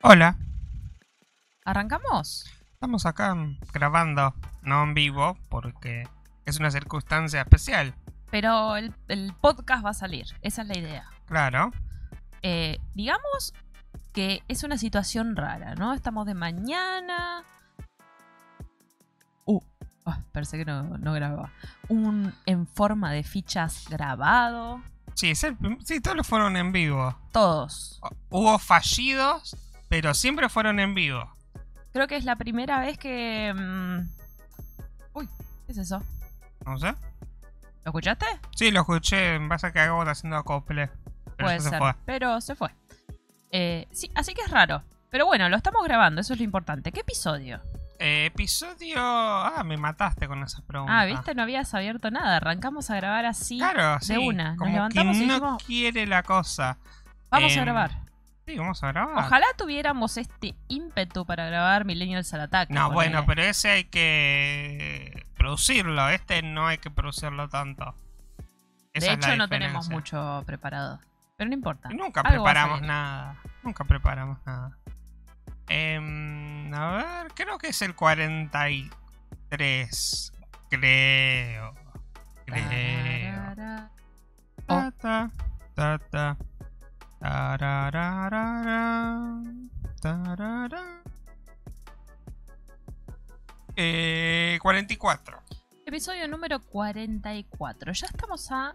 Hola. ¿Arrancamos? Estamos acá grabando, no en vivo, porque es una circunstancia especial. Pero el, podcast va a salir, esa es la idea. Claro. Eh, digamos que es una situación rara, ¿no? Estamos de mañana. Uh, ah, pensé que no, no grababa. Un en forma de fichas grabado. Sí, sí, todos fueron en vivo. Todos. Hubo fallidos pero siempre fueron en vivo. Creo que es la primera vez que... Mm, uy, ¿qué es eso? No sé. ¿Lo escuchaste? Sí, lo escuché. en a que hago haciendo acople. Pero Puede se fue. pero se fue. Eh, sí, así que es raro. Pero bueno, lo estamos grabando, eso es lo importante. ¿Qué episodio? Eh, episodio. Ah, me mataste con esa preguntas. Ah, viste, no habías abierto nada. Arrancamos a grabar así Claro, de una. Nos levantamos y no quiere la cosa. vamos a em, grabar vamos a grabar. Ojalá tuviéramos este ímpetu para grabar Millennials al ataque. No, bueno, pero ese hay que producirlo. Este no hay que producirlo tanto. de hecho, no tenemos mucho preparado. Pero no importa. Nunca preparamos nada. Nunca preparamos nada. Em, a ver, creo que es el 43. Creo. Creo. 44. Eh, Episodio número 44. Ya estamos a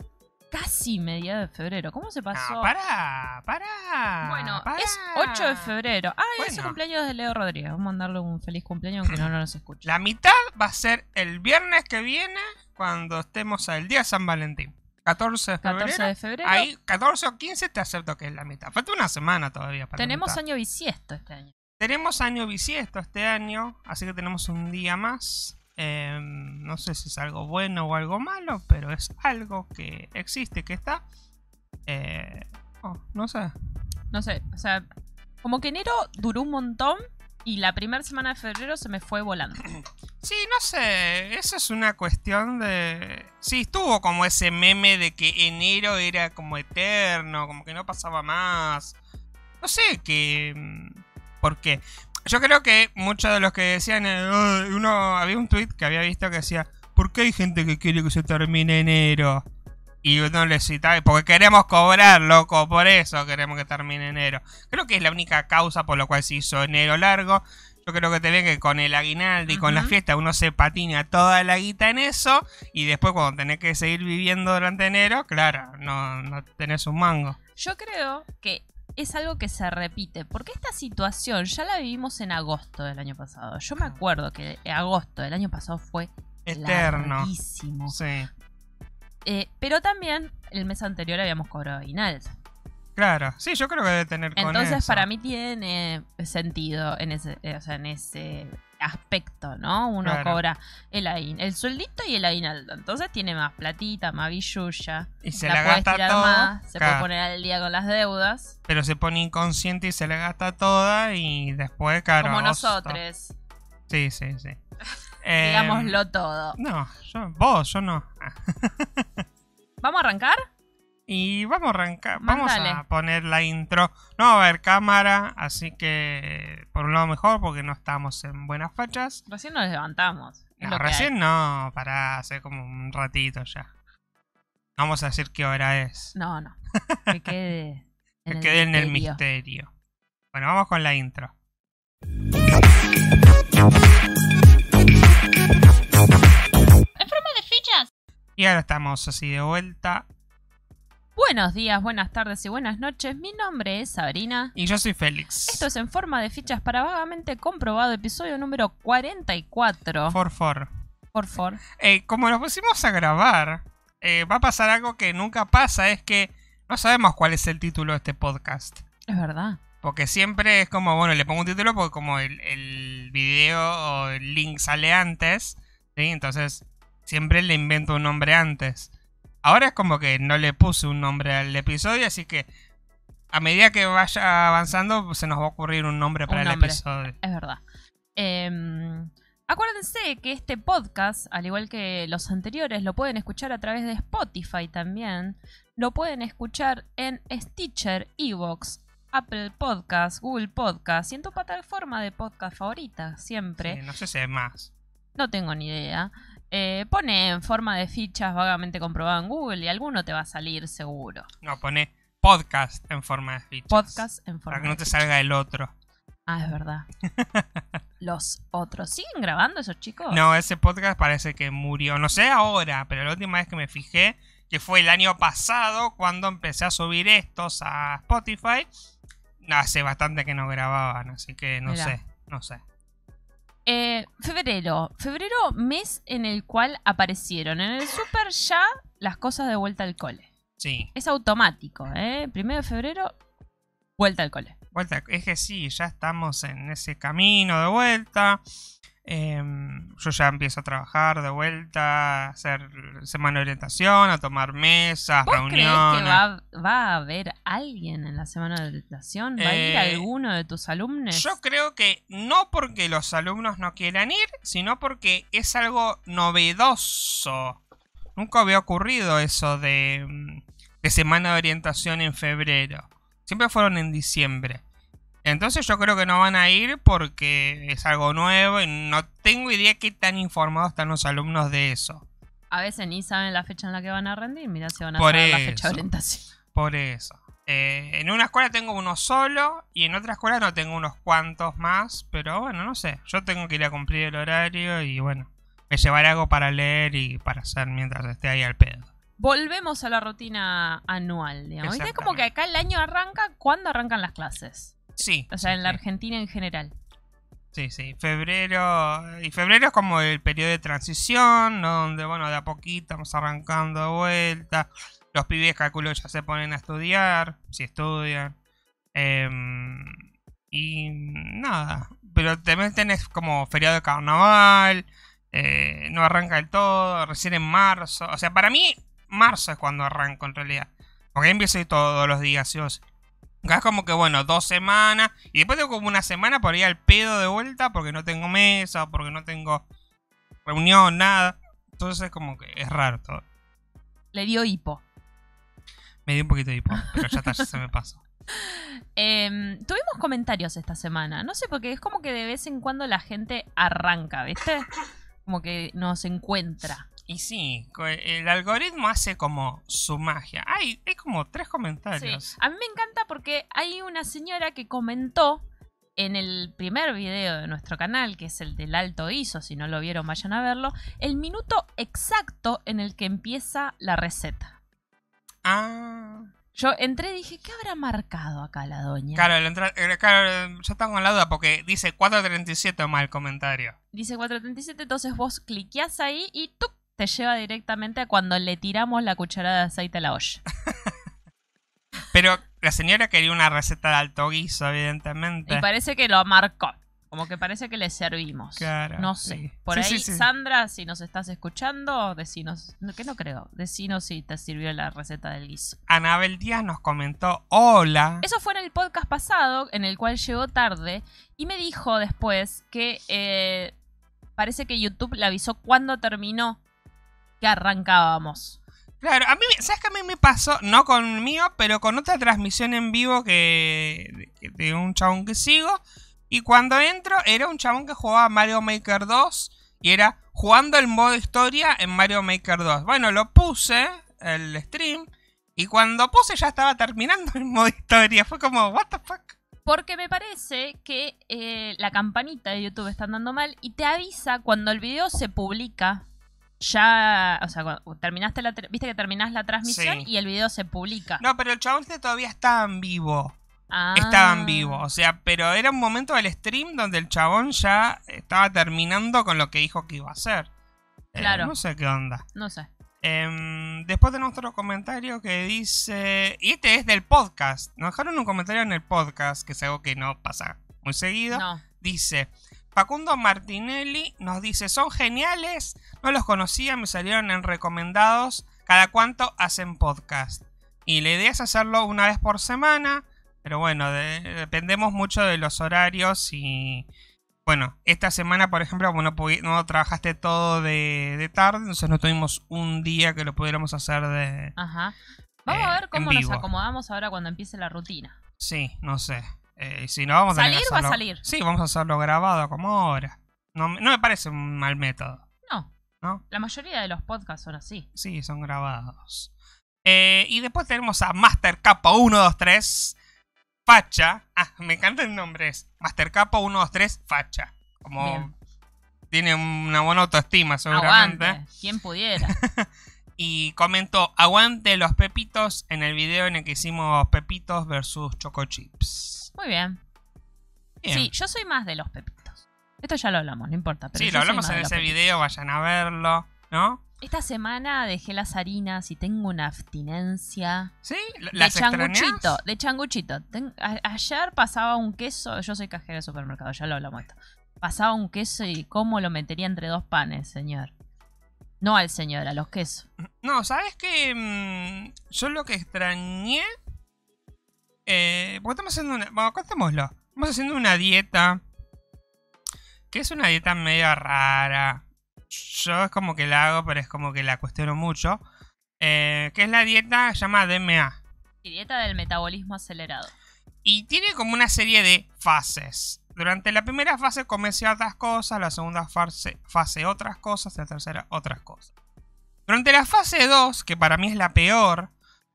casi media de febrero. ¿Cómo se ah, pasó? ¡Para! ¡Para! Bueno, es 8 de febrero. Ah, es el cumpleaños de Leo Rodríguez. Vamos a mandarle un feliz cumpleaños aunque no, nos escuche. La mitad va a ser el viernes que viene cuando estemos al día San Valentín. 14 de febrero. 14 Ahí, 14 o 15 te acepto que es la mitad. Falta una semana todavía para Tenemos año bisiesto este año. Tenemos año bisiesto este año, así que tenemos un día más. Em, no sé si es algo bueno o algo malo, pero es algo que existe, que está. Eh, oh, no sé. No sé, o sea, como que enero duró un montón y la primera semana de febrero se me fue volando. Sí, no sé, eso es una cuestión de... Sí, estuvo como ese meme de que enero era como eterno, como que no pasaba más. No sé qué... Mm, ¿Por qué? Yo creo que muchos de los que decían... Eh, uno, había un tweet que había visto que decía, ¿por qué hay gente que quiere que se termine enero? y uno le porque queremos cobrar, loco, por eso queremos que termine enero. Creo que es la única causa por la cual se hizo enero largo. Yo creo que te ven que con el aguinaldo y con la fiesta uno se patina toda la guita en eso y después cuando tenés que seguir viviendo durante enero, claro, no, no tenés un mango. Yo creo que es algo que se repite, porque esta situación ya la vivimos en agosto del año pasado. Yo me acuerdo que agosto del año pasado fue eterno. Sí. Eh, pero también el mes anterior habíamos cobrado aguinaldo. Claro, sí, yo creo que debe tener con Entonces, para mí tiene sentido en ese, eh, o sea, en ese aspecto, ¿no? Uno cobra el, el sueldito y el aguinaldo. Entonces tiene más platita, más billulla. Y se la, gasta toda. se puede poner al día con las deudas. Pero se pone inconsciente y se la gasta toda y después, caro Como nosotros. Sí, sí, sí. Digámoslo em, todo. No, vos, yo no. ¿Vamos a arrancar? Y vamos a arrancar, vamos a poner la intro. No va a haber cámara, así que por un lado mejor porque no estamos en buenas fachas. Recién nos levantamos. recién no, para hacer como un ratito ya. vamos a decir qué hora es. No, no. Que quede, quede en el misterio. Bueno, vamos con la intro. Y ahora estamos así de vuelta. Buenos días, buenas tardes y buenas noches. Mi nombre es Sabrina. Y yo soy Félix. Esto es en forma de fichas para vagamente comprobado, episodio número 44. Por For. Por favor. Eh, como nos pusimos a grabar, eh, va a pasar algo que nunca pasa, es que no sabemos cuál es el título de este podcast. Es verdad. Porque siempre es como, bueno, le pongo un título porque como el, video o el link sale antes, ¿sí? entonces siempre le invento un nombre antes. Ahora es como que no le puse un nombre al episodio, así que a medida que vaya avanzando se nos va a ocurrir un nombre para el episodio. Es verdad. Em, acuérdense que este podcast, al igual que los anteriores, lo pueden escuchar a través de Spotify también. Lo pueden escuchar en Stitcher, Evox, Apple Podcast, Google Podcast y en tu plataforma de podcast favorita, siempre. no sé si hay más. No tengo ni idea. Eh, pone en forma de fichas vagamente comprobado en Google y alguno te va a salir seguro. No, pone podcast en forma de fichas. Podcast en forma Para que no te salga el otro. Ah, es verdad. Los otros. ¿Siguen grabando esos chicos? No, ese podcast parece que murió. No sé ahora, pero la última vez que me fijé, que fue el año pasado, cuando empecé a subir estos a Spotify, hace bastante que no grababan, así que no sé, no sé. Eh, febrero. Febrero, mes en el cual aparecieron en el super ya las cosas de vuelta al cole. Sí. Es automático, ¿eh? Primero de febrero, vuelta al cole. Vuelta, es que sí, ya estamos en ese camino de vuelta. Em, yo ya empiezo a trabajar de vuelta, a hacer semana de orientación, a tomar mesas, reuniones. que va, a haber alguien en la semana de orientación? ¿Va a ir eh, alguno de tus alumnos? Yo creo que no porque los alumnos no quieran ir, sino porque es algo novedoso. Nunca había ocurrido eso de mm, semana de orientación en febrero. Siempre fueron en diciembre. Entonces yo creo que no van a ir porque es algo nuevo y no tengo idea qué tan informados están los alumnos de eso. A veces ni saben la fecha en la que van a rendir, mirá si van a saber la fecha de orientación. Por eso. Eh, en una escuela tengo uno solo y en otra escuela no tengo unos cuantos más, pero bueno, no sé. Yo tengo que ir a cumplir el horario y bueno, me llevaré algo para leer y para hacer mientras esté ahí al pedo volvemos a la rutina anual, digamos. Es como que acá el año arranca, ¿cuándo arrancan las clases? Sí. O sea, en la Argentina en general. Sí, sí. Febrero. Y febrero es como el periodo de transición, donde, bueno, de a poquito vamos arrancando de vuelta. Los pibes, calculo, ya se ponen a estudiar, si estudian. Em, y nada. Pero también tenés como feriado de carnaval. Eh, no arranca del todo, recién en marzo. O sea, para mí, marzo es cuando arranco en realidad. Porque ahí empiezo todos los días, sí es como que, bueno, dos semanas. Y después tengo como una semana por ir al pedo de vuelta porque no tengo mesa, porque no tengo reunión, nada. Entonces, es como que es raro todo. Le dio hipo. Me dio un poquito de hipo, pero ya está, ya se me pasó. Em, tuvimos comentarios esta semana, no sé, porque es como que de vez en cuando la gente arranca, ¿viste? Como que nos encuentra. Y sí, el algoritmo hace como su magia. Hay, como tres comentarios. A mí me encanta porque hay una señora que comentó en el primer video de nuestro canal, que es el del alto ISO, si no lo vieron vayan a verlo, el minuto exacto en el que empieza la receta. Ah. Yo entré y dije, ¿qué habrá marcado acá la doña? Claro, yo eh, tengo la duda porque dice 4.37 más el comentario. Dice 4.37, entonces vos cliqueás ahí y tú te lleva directamente a cuando le tiramos la cucharada de aceite a la olla. Pero la señora quería una receta de alto guiso, evidentemente. Y parece que lo marcó. Como que parece que le servimos. no sé. Por ahí, Sandra, si nos estás escuchando, decinos. Que no creo. Decinos si te sirvió la receta del guiso. Anabel Díaz nos comentó: Hola. Eso fue en el podcast pasado, en el cual llegó tarde. Y me dijo después que eh, parece que YouTube le avisó cuando terminó que arrancábamos. Claro, a mí, ¿sabes qué a mí me pasó? No con mío, pero con otra transmisión en vivo que de, un chabón que sigo. Y cuando entro, era un chabón que jugaba Mario Maker 2 y era jugando el modo historia en Mario Maker 2. Bueno, lo puse, el stream, y cuando puse ya estaba terminando el modo historia. Fue como, ¿What the fuck? Porque me parece que eh, la campanita de YouTube está andando mal y te avisa cuando el video se publica ya, o sea, terminaste la, viste que terminás la transmisión y el video se publica. No, pero el chabón todavía estaba en vivo. Ah. Estaba en vivo, o sea, pero era un momento del stream donde el chabón ya estaba terminando con lo que dijo que iba a hacer. Eh, claro. no sé qué onda. No sé. Em, después de nuestro comentario que dice. Y este es del podcast. Nos dejaron un comentario en el podcast, que es algo que no pasa muy seguido. Dice: Facundo Martinelli nos dice, son geniales, no los conocía, me salieron en recomendados, cada cuánto hacen podcast. Y la idea es hacerlo una vez por semana, pero bueno, dependemos mucho de los horarios y... Bueno, esta semana, por ejemplo, bueno no, trabajaste todo de, tarde, entonces no tuvimos un día que lo pudiéramos hacer de... Ajá. Vamos a eh, ver cómo nos acomodamos ahora cuando empiece la rutina. Sí, no sé. Eh, si no, vamos a ¿Salir a salir? Sí, vamos a hacerlo grabado como ahora. No, me parece un mal método. No. La mayoría de los podcasts son así. Sí, son grabados. Eh, y después tenemos a Master 123 Facha. Ah, me encanta el nombre. Es Master 123 Facha. Como tiene una buena autoestima, seguramente. Aguante, quien pudiera. y comentó: Aguante los pepitos en el video en el que hicimos pepitos versus choco chips. Muy bien. Sí, yo soy más de los pepitos. Esto ya lo hablamos, no importa. sí, lo hablamos en ese video, vayan a verlo, ¿no? Esta semana dejé las harinas y tengo una abstinencia. ¿Sí? ¿Las de changuchito, de changuchito. ayer pasaba un queso, yo soy cajera de supermercado, ya lo hablamos esto. Pasaba un queso y cómo lo metería entre dos panes, señor. No al señor, a los quesos. No, ¿sabes qué? Mm, yo lo que extrañé eh, porque estamos haciendo una... Bueno, contémoslo. Estamos haciendo una dieta. Que es una dieta media rara. Yo es como que la hago, pero es como que la cuestiono mucho. Eh, que es la dieta llamada DMA. dieta del metabolismo acelerado. Y tiene como una serie de fases. Durante la primera fase come ciertas cosas, la segunda fase, fase otras cosas, la tercera otras cosas. Durante la fase 2, que para mí es la peor,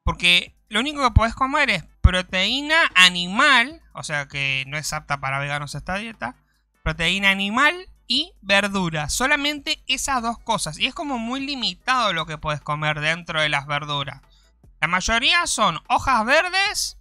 porque lo único que podés comer es proteína animal, o sea que no es apta para veganos esta dieta, proteína animal y verdura. Solamente esas dos cosas. Y es como muy limitado lo que podés comer dentro de las verduras. La mayoría son hojas verdes,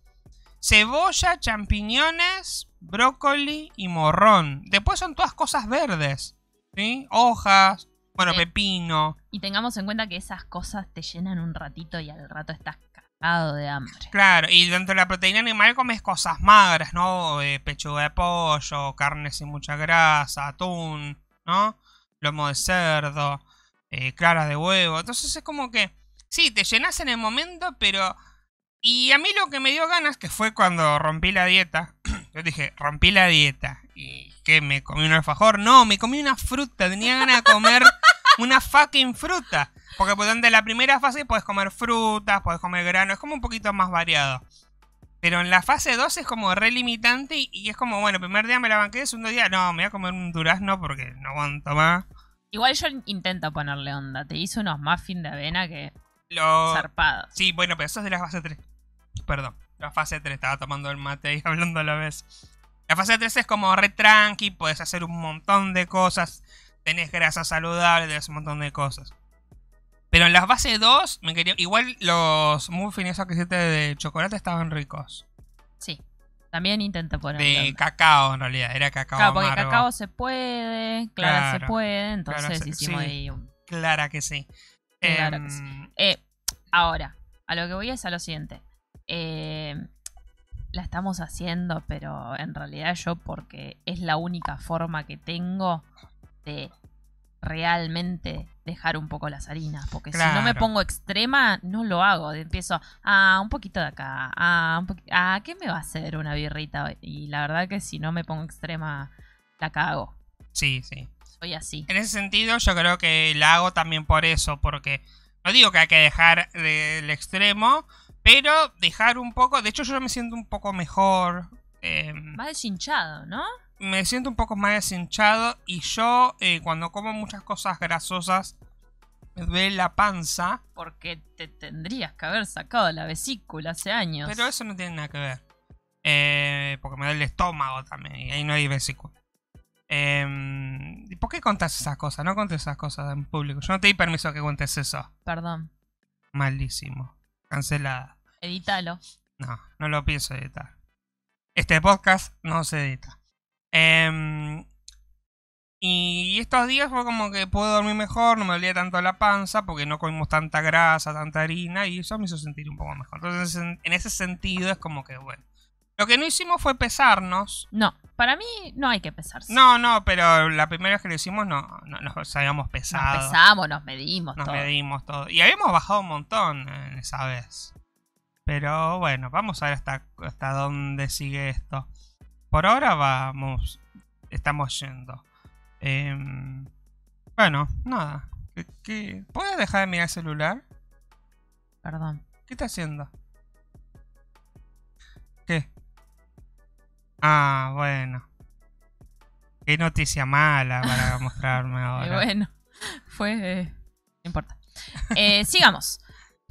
cebolla, champiñones, brócoli y morrón. Después son todas cosas verdes. ¿sí? Hojas, bueno, eh, pepino. Y tengamos en cuenta que esas cosas te llenan un ratito y al rato estás de hambre. Claro, y dentro de la proteína animal comes cosas magras, ¿no? Eh, pechuga de pollo, carne sin mucha grasa, atún, ¿no? Lomo de cerdo, eh, claras de huevo. Entonces es como que, sí, te llenas en el momento, pero... Y a mí lo que me dio ganas, que fue cuando rompí la dieta, yo dije, rompí la dieta. ¿Y qué? ¿Me comí un alfajor? No, me comí una fruta, tenía ganas de comer una fucking fruta. Porque pues, donde la primera fase puedes comer frutas, puedes comer grano, es como un poquito más variado. Pero en la fase 2 es como re limitante y es como, bueno, primer día me la banqué, segundo día no, me voy a comer un durazno porque no aguanto más. Igual yo intento ponerle onda, te hice unos muffins de avena que... Zarpados. Sí, bueno, pero eso es de la fase 3. Perdón, la fase 3, estaba tomando el mate y hablando a la vez. La fase 3 es como re tranqui, puedes hacer un montón de cosas, tenés grasa saludable, tenés un montón de cosas. Pero en las bases 2, me quería, igual los muffins esos que hiciste de chocolate estaban ricos. Sí. También intenté poner. De cacao, en realidad. Era cacao. Claro, porque cacao se puede, clara se puede. Entonces hicimos ahí un. Clara que sí. Claro que sí. Em, eh, ahora, a lo que voy es a lo siguiente. Eh, la estamos haciendo, pero en realidad yo, porque es la única forma que tengo de realmente dejar un poco las harinas, porque si no me pongo extrema, no lo hago. Empiezo, a ah, un poquito de acá, a ah, ah, ¿qué me va a hacer una birrita Y la verdad que si no me pongo extrema, la cago. Sí, sí. Soy así. En ese sentido, yo creo que la hago también por eso, porque no digo que hay que dejar el extremo, pero dejar un poco, de hecho yo me siento un poco mejor. Eh, Más deshinchado, ¿no? me siento un poco más deshinchado y yo eh, cuando como muchas cosas grasosas me duele la panza. Porque te tendrías que haber sacado la vesícula hace años. Pero eso no tiene nada que ver. Eh, porque me duele el estómago también y ahí no hay vesícula. Em, ¿Por qué contás esas cosas? No contes esas cosas en público. Yo no te di permiso que cuentes eso. Perdón. Malísimo. Cancelada. Edítalo. No, no lo pienso editar. Este podcast no se edita. Em, y estos días fue como que pude dormir mejor, no me dolía tanto la panza porque no comimos tanta grasa, tanta harina y eso me hizo sentir un poco mejor. Entonces, en, ese sentido es como que bueno. Lo que no hicimos fue pesarnos. No, para mí no hay que pesarse. No, no, pero la primera vez que lo hicimos no, nos habíamos pesado. Nos pesamos, nos medimos medimos todo. Y habíamos bajado un montón en esa vez. Pero bueno, vamos a ver hasta, hasta dónde sigue esto por ahora vamos, estamos yendo. Em, bueno, nada. ¿Qué, puedes dejar de mirar el celular? Perdón. ¿Qué está haciendo? ¿Qué? Ah, bueno. Qué noticia mala para mostrarme ahora. bueno, fue... Eh, no importa. Eh, sigamos.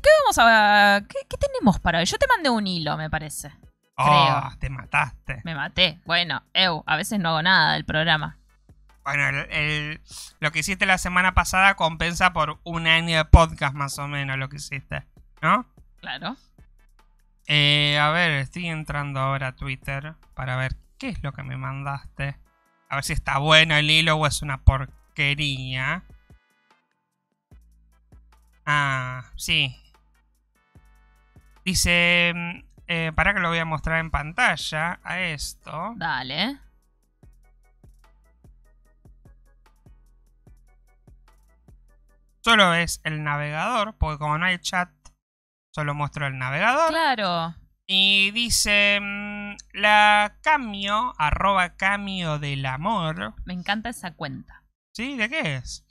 ¿Qué vamos a... ¿Qué, ¿Qué tenemos para hoy? Yo te mandé un hilo, me parece oh, te mataste. Me maté. Bueno, eu, a veces no hago nada del programa. Bueno, lo que hiciste la semana pasada compensa por un año de podcast más o menos lo que hiciste, ¿no? Claro. Eh, a ver, estoy entrando ahora a Twitter para ver qué es lo que me mandaste. A ver si está bueno el hilo o es una porquería. Ah, sí. Dice, mm, eh, para que lo voy a mostrar en pantalla a esto. Dale. Solo es el navegador, porque como no hay chat, solo muestro el navegador. Claro. Y dice mm, la camio, arroba camio del amor. Me encanta esa cuenta. ¿Sí? ¿De qué es?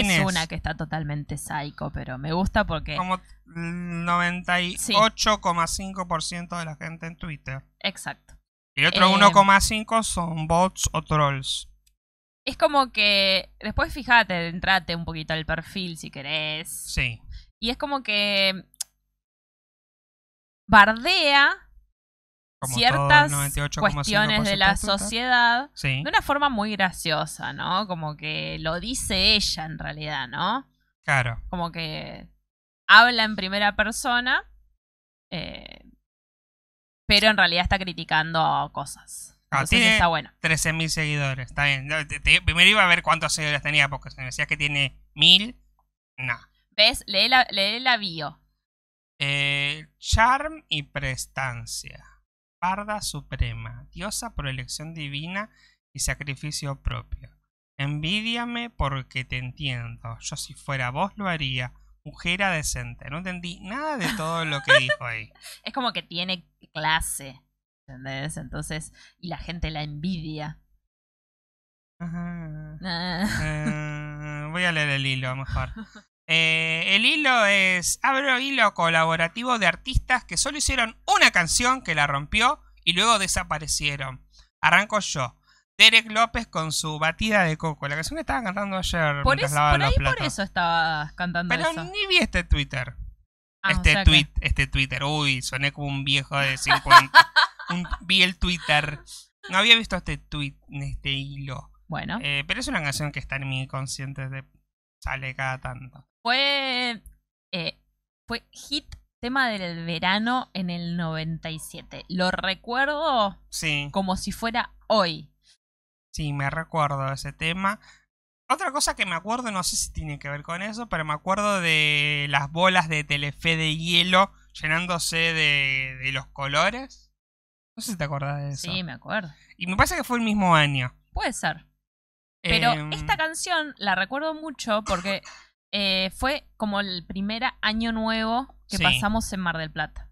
es, una que está totalmente psycho, pero me gusta porque... Como 98,5% de la gente en Twitter. Exacto. Y el otro 1,5 em, son bots o trolls. Es como que... Después fíjate, entrate un poquito al perfil si querés. Sí. Y es como que... Bardea ciertas cuestiones de la sociedad de una forma muy graciosa, ¿no? Como que lo dice ella en realidad, ¿no? Claro. Como que habla en primera persona, eh, pero en realidad está criticando cosas. Ah, tiene está bueno. 13.000 seguidores, está bien. primero iba a ver cuántos seguidores tenía, porque se me decía que tiene 1.000, no. ¿Ves? Lee la, lee bio. Eh, charm y prestancia parda Suprema, diosa por elección divina y sacrificio propio. Envidiame porque te entiendo. Yo si fuera vos lo haría. Mujer decente. No entendí nada de todo lo que dijo ahí. es como que tiene clase, ¿entendés? Entonces, y la gente la envidia. Ah. Eh, voy a leer el hilo a mejor. Eh, el hilo es. Abro hilo colaborativo de artistas que solo hicieron una canción que la rompió y luego desaparecieron. Arranco yo. Derek López con su batida de coco, la canción que estaba cantando ayer. Por, ahí por eso estabas cantando Pero ni vi este Twitter. Ah, este tweet, este Twitter. Uy, soné como un viejo de 50. vi el Twitter. No había visto este tweet, este hilo. Bueno. Eh, pero es una canción que está en mi consciente de sale cada tanto. Fue, eh, fue hit tema del verano en el 97. Lo recuerdo como si fuera hoy. Sí, me recuerdo ese tema. Otra cosa que me acuerdo, no sé si tiene que ver con eso, pero me acuerdo de las bolas de Telefe de hielo llenándose de, de los colores. No sé si te acordás de eso. Sí, me acuerdo. Y me parece que fue el mismo año. Puede ser. Pero em. esta canción la recuerdo mucho porque eh, fue como el primer año nuevo que pasamos en Mar del Plata.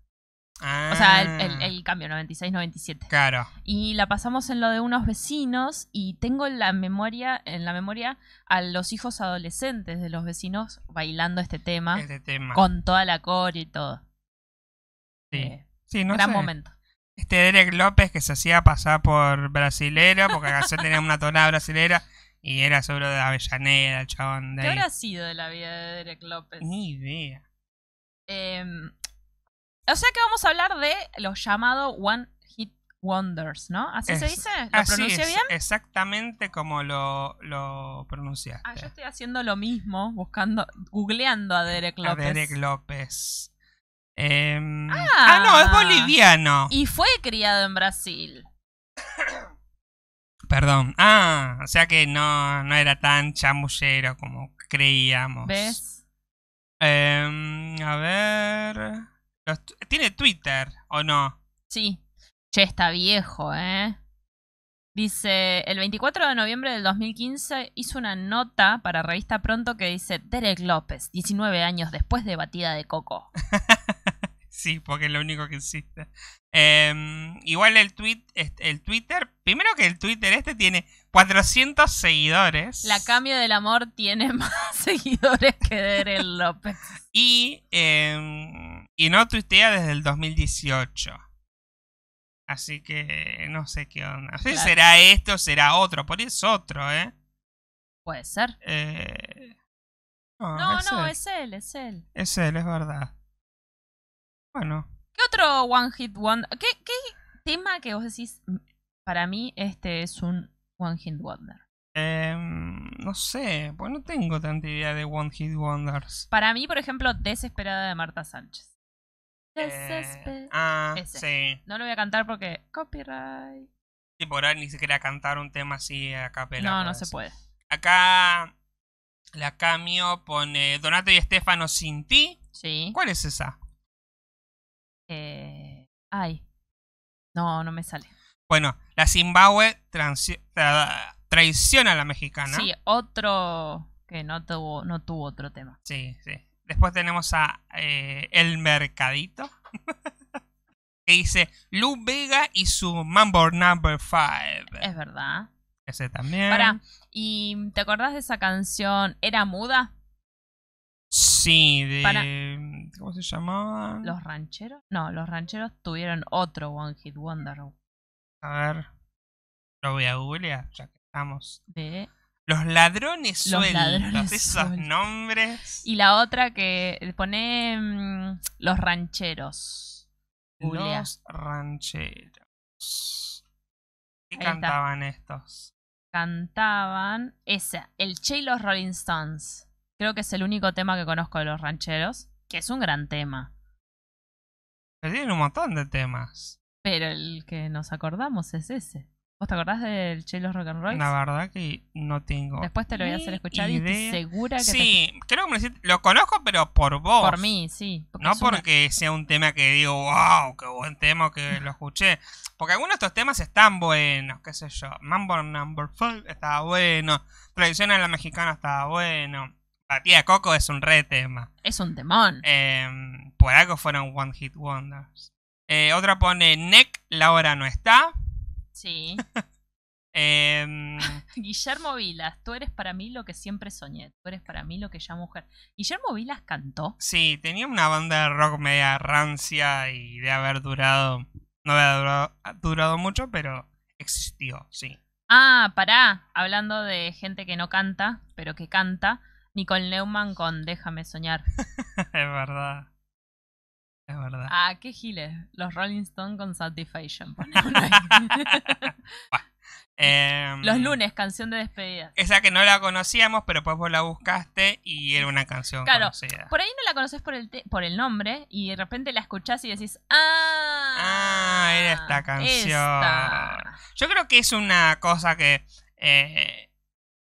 O sea, el, ah. cambio, 96-97. Claro. Y la pasamos en lo de unos vecinos y tengo en la memoria, en la memoria a los hijos adolescentes de los vecinos bailando este tema. Este tema. Con toda la core y todo. Sí. Eh, sí no gran momento. Este Derek López que se hacía pasar por brasilero, porque acá se tenía una tonada brasilera y era sobre de Avellaneda, el chabón de. ¿Qué hora ha sido de la vida de Derek López? Ni idea. Em, o sea que vamos a hablar de lo llamado One Hit Wonders, ¿no? ¿Así se dice? ¿Lo bien? Exactamente como lo, lo pronunciaste. Ah, yo estoy haciendo lo mismo, buscando, googleando a Derek López. A Derek López. Em, ah. ah, no, es boliviano. Y fue criado en Brasil perdón. Ah, o sea que no, no era tan chamullero como creíamos. ¿Ves? Em, a ver. ¿Tiene Twitter o no? Sí. Che, está viejo, ¿eh? Dice, el 24 de noviembre del 2015 hizo una nota para Revista Pronto que dice, Derek López, 19 años después de Batida de Coco. sí, porque es lo único que existe. Em, igual el, Twitter, primero que el Twitter este tiene 400 seguidores. La cambio del amor tiene más seguidores que Derek López. y, em, y no tuitea desde el 2018. Así que no sé qué onda. Claro. Será esto, será otro, por eso es otro, ¿eh? Puede ser. Eh, no, no, es él, es él. Es él, es verdad. Bueno, ¿Qué otro One Hit Wonder? ¿Qué, tema que vos decís? Mm, para mí, este es un One Hit Wonder. Em, no sé, pues no tengo tanta idea de One Hit Wonders. Para mí, por ejemplo, Desesperada de Marta Sánchez. Eh, Desesperada. ah, sí. No lo voy a cantar porque copyright. Sí, por ahí ni siquiera cantar un tema así a capela. No, no se puede. Acá la cambio pone Donato y Estefano sin ti. Sí. ¿Cuál es esa? Eh, ay, no, no me sale. Bueno, la Zimbabue traiciona a la mexicana. Sí, otro que no tuvo, no tuvo otro tema. Sí, sí. Después tenemos a eh, El Mercadito. que dice Lu Vega y su Mambo Number 5. Es verdad. Ese también. Para, ¿y te acordás de esa canción? ¿Era muda? Sí, de. ¿Cómo se llamaban? ¿Los rancheros? No, los rancheros tuvieron otro One Hit Wonder. A ver. Lo voy a googlear, ya que estamos. De. Los ladrones los esos nombres. Y la otra que pone mm, los rancheros. Los rancheros. ¿Qué cantaban estos? Cantaban esa, el Che y los Rolling Stones. Creo que es el único tema que conozco de los rancheros, que es un gran tema. Pero Tienen un montón de temas. Pero el que nos acordamos es ese. ¿Vos te acordás del chelo Rock and Roll? La verdad que no tengo. Después te lo voy a hacer escuchar y estoy segura que. Sí, creo que lo conozco, pero por vos. Por mí, sí. no porque sea un tema que digo, wow, qué buen tema que lo escuché. Porque algunos de estos temas están buenos, qué sé yo. Mambo Number 5 estaba bueno. Tradición a la mexicana estaba bueno tía Coco es un re tema. Es un demon em, por algo fueron One Hit Wonders. Eh, otra pone Neck, la hora no está. Sí. Em, Guillermo Vilas, tú eres para mí lo que siempre soñé. Tú eres para mí lo que ya mujer. Guillermo Vilas cantó. Sí, tenía una banda de rock media rancia y de haber durado. No había durado, durado mucho, pero existió, sí. Ah, pará. Hablando de gente que no canta, pero que canta. Nicole Neumann con Déjame soñar. es verdad. Es verdad. Ah, qué giles. Los Rolling Stones con Satisfaction. Em, Los lunes, canción de despedida. Esa que no la conocíamos, pero pues vos la buscaste y era una canción claro, Por ahí no la conoces por el, nombre y de repente la escuchás y decís, ¡Ah! Ah, era esta canción. Yo creo que es una cosa que. Eh,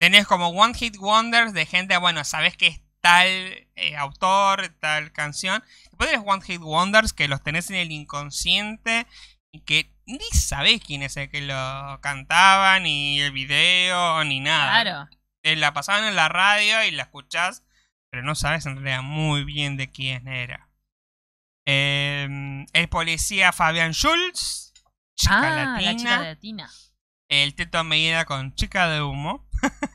Tenés como One Hit Wonders de gente, bueno, sabés que es tal eh, autor, tal canción. Después tenés One Hit Wonders que los tenés en el inconsciente y que ni sabés quién es el que lo cantaba, ni el video, ni nada. Claro. Eh, la pasaban en la radio y la escuchás, pero no sabes en realidad muy bien de quién era. Em, el policía Fabián Schultz, chica ah, latina. El teto a medida con chica de humo.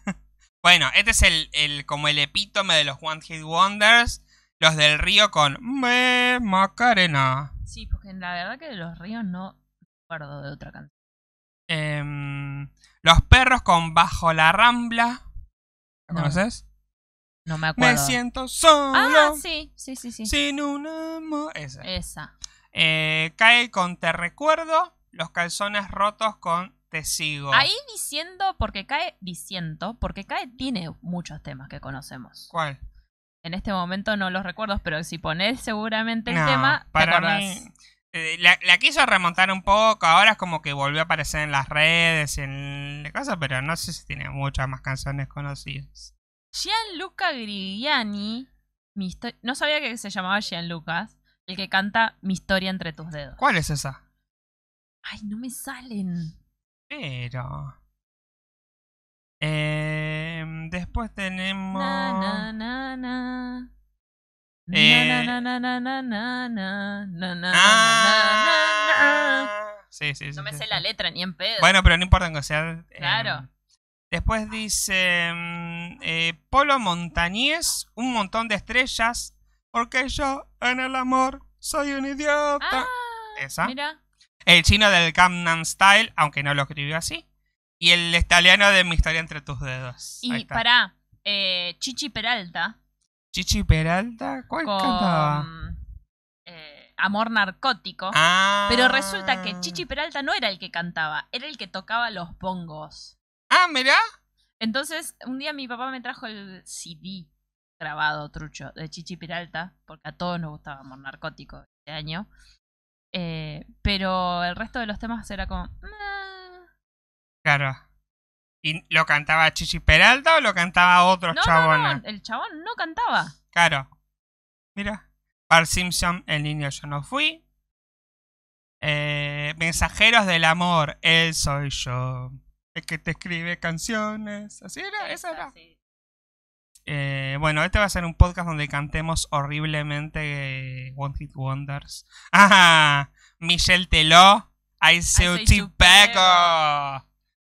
bueno, este es el, el, como el epítome de los One Hit Wonders. Los del río con Me Macarena. Sí, porque la verdad que de los ríos no recuerdo de otra canción. Em, los perros con Bajo la Rambla. ¿La conoces? No me acuerdo. Me siento solo. Ah, sí, sí, sí. sí. Sin un amor. Esa. Esa. Eh, cae con Te Recuerdo. Los calzones rotos con te sigo. Ahí diciendo, porque cae, diciendo, porque cae tiene muchos temas que conocemos. ¿Cuál? En este momento no los recuerdo, pero si pones seguramente el tema, para Mí, eh, la, quiso remontar un poco, ahora es como que volvió a aparecer en las redes, en la pero no sé si tiene muchas más canciones conocidas. Gianluca Grigliani mi no sabía que se llamaba Gianluca, el que canta Mi historia entre tus dedos. ¿Cuál es esa? Ay, no me salen. Pero... después tenemos... Na, na, na, Sí, sí, sí, no me sé la letra ni en pedo. Bueno, pero no importa que sea. Claro. después dice Polo Montañés, un montón de estrellas, porque yo en el amor soy un idiota. Esa. Mira. El chino del Gangnam Style, aunque no lo escribió así. Y el italiano de Mi historia entre tus dedos. Y para eh, Chichi Peralta. ¿Chichi Peralta? ¿Cuál cantaba? Eh, amor narcótico. Ah. Pero resulta que Chichi Peralta no era el que cantaba, era el que tocaba los bongos. Ah, mira. Entonces, un día mi papá me trajo el CD grabado, trucho, de Chichi Peralta, porque a todos nos gustaba Amor Narcótico este año. Eh, pero el resto de los temas era como. Claro. ¿Y lo cantaba Chichi Peralta o lo cantaba otro chabón? el chabón no cantaba. Claro. Mira. Par Simpson, el niño yo no fui. Eh, mensajeros del amor, él soy yo. El que te escribe canciones. Así era, esa era. Eh, bueno, este va a ser un podcast donde cantemos horriblemente eh, One Hit Wonders. ¡Ah! Michelle Teló, I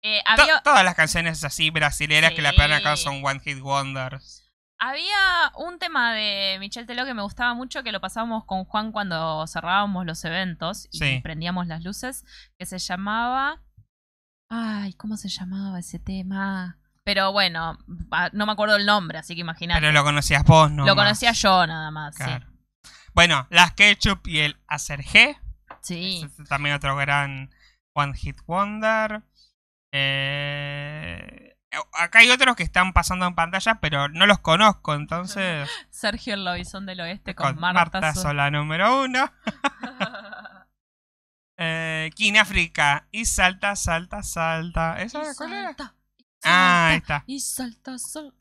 eh, Todas las canciones así brasileras que la pegan acá son One Hit Wonders. Había un tema de Michelle Teló que me gustaba mucho, que lo pasábamos con Juan cuando cerrábamos los eventos y prendíamos las luces, que se llamaba... Ay, ¿cómo se llamaba ese tema? Pero bueno, no me acuerdo el nombre, así que imagínate. Pero lo conocías vos, ¿no? Lo conocía yo nada más, Bueno, las ketchup y el G. Sí. también otro gran One Hit Wonder. Eh, acá hay otros que están pasando en pantalla, pero no los conozco, entonces. Sergio Lovisón del Oeste con, Marta, Marta Sola número uno. eh, King África y salta, salta, salta. ¿Esa cuál Ah, ahí está. Y salta, sol.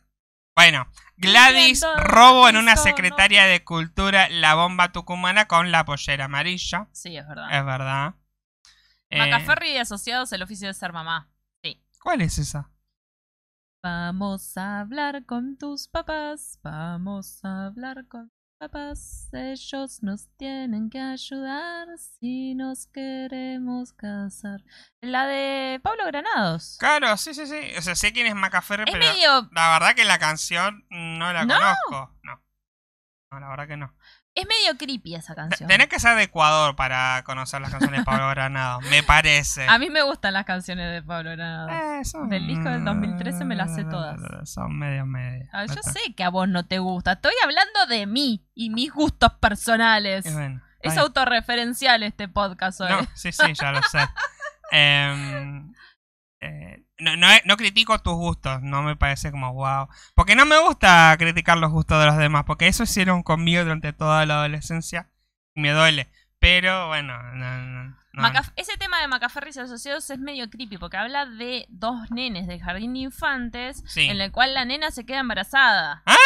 Bueno, Gladys robo en una secretaria de cultura la bomba tucumana con la pollera amarilla. Sí, es verdad. Es verdad. Eh, Macaferri y asociados, el oficio de ser mamá. Sí. ¿Cuál es esa? Vamos a hablar con tus papás. Vamos a hablar con papás, ellos nos tienen que ayudar si nos queremos casar. La de Pablo Granados. Claro, sí, sí, sí. O sea, sé quién es Macaferre, pero la verdad que la canción no la conozco. No. No, la verdad que no. Es medio creepy esa canción. Tenés que ser de Ecuador para conocer las canciones de Pablo Granado, me parece. A mí me gustan las canciones de Pablo Granado. Eh, del disco del 2013 me las sé mm, todas. Son medio medio. Ah, yo sé que a vos no te gusta. Estoy hablando de mí y mis gustos personales. Es, autorreferencial este podcast hoy. sí, sí, ya lo sé. Em, eh, no, no, critico tus gustos, no me parece como wow. Porque no me gusta criticar los gustos de los demás, porque eso hicieron conmigo durante toda la adolescencia. Y me duele. Pero bueno, no, ese tema de Macaferris Asociados es medio creepy porque habla de dos nenes del jardín de infantes en el cual la nena se queda embarazada. ¿Ah?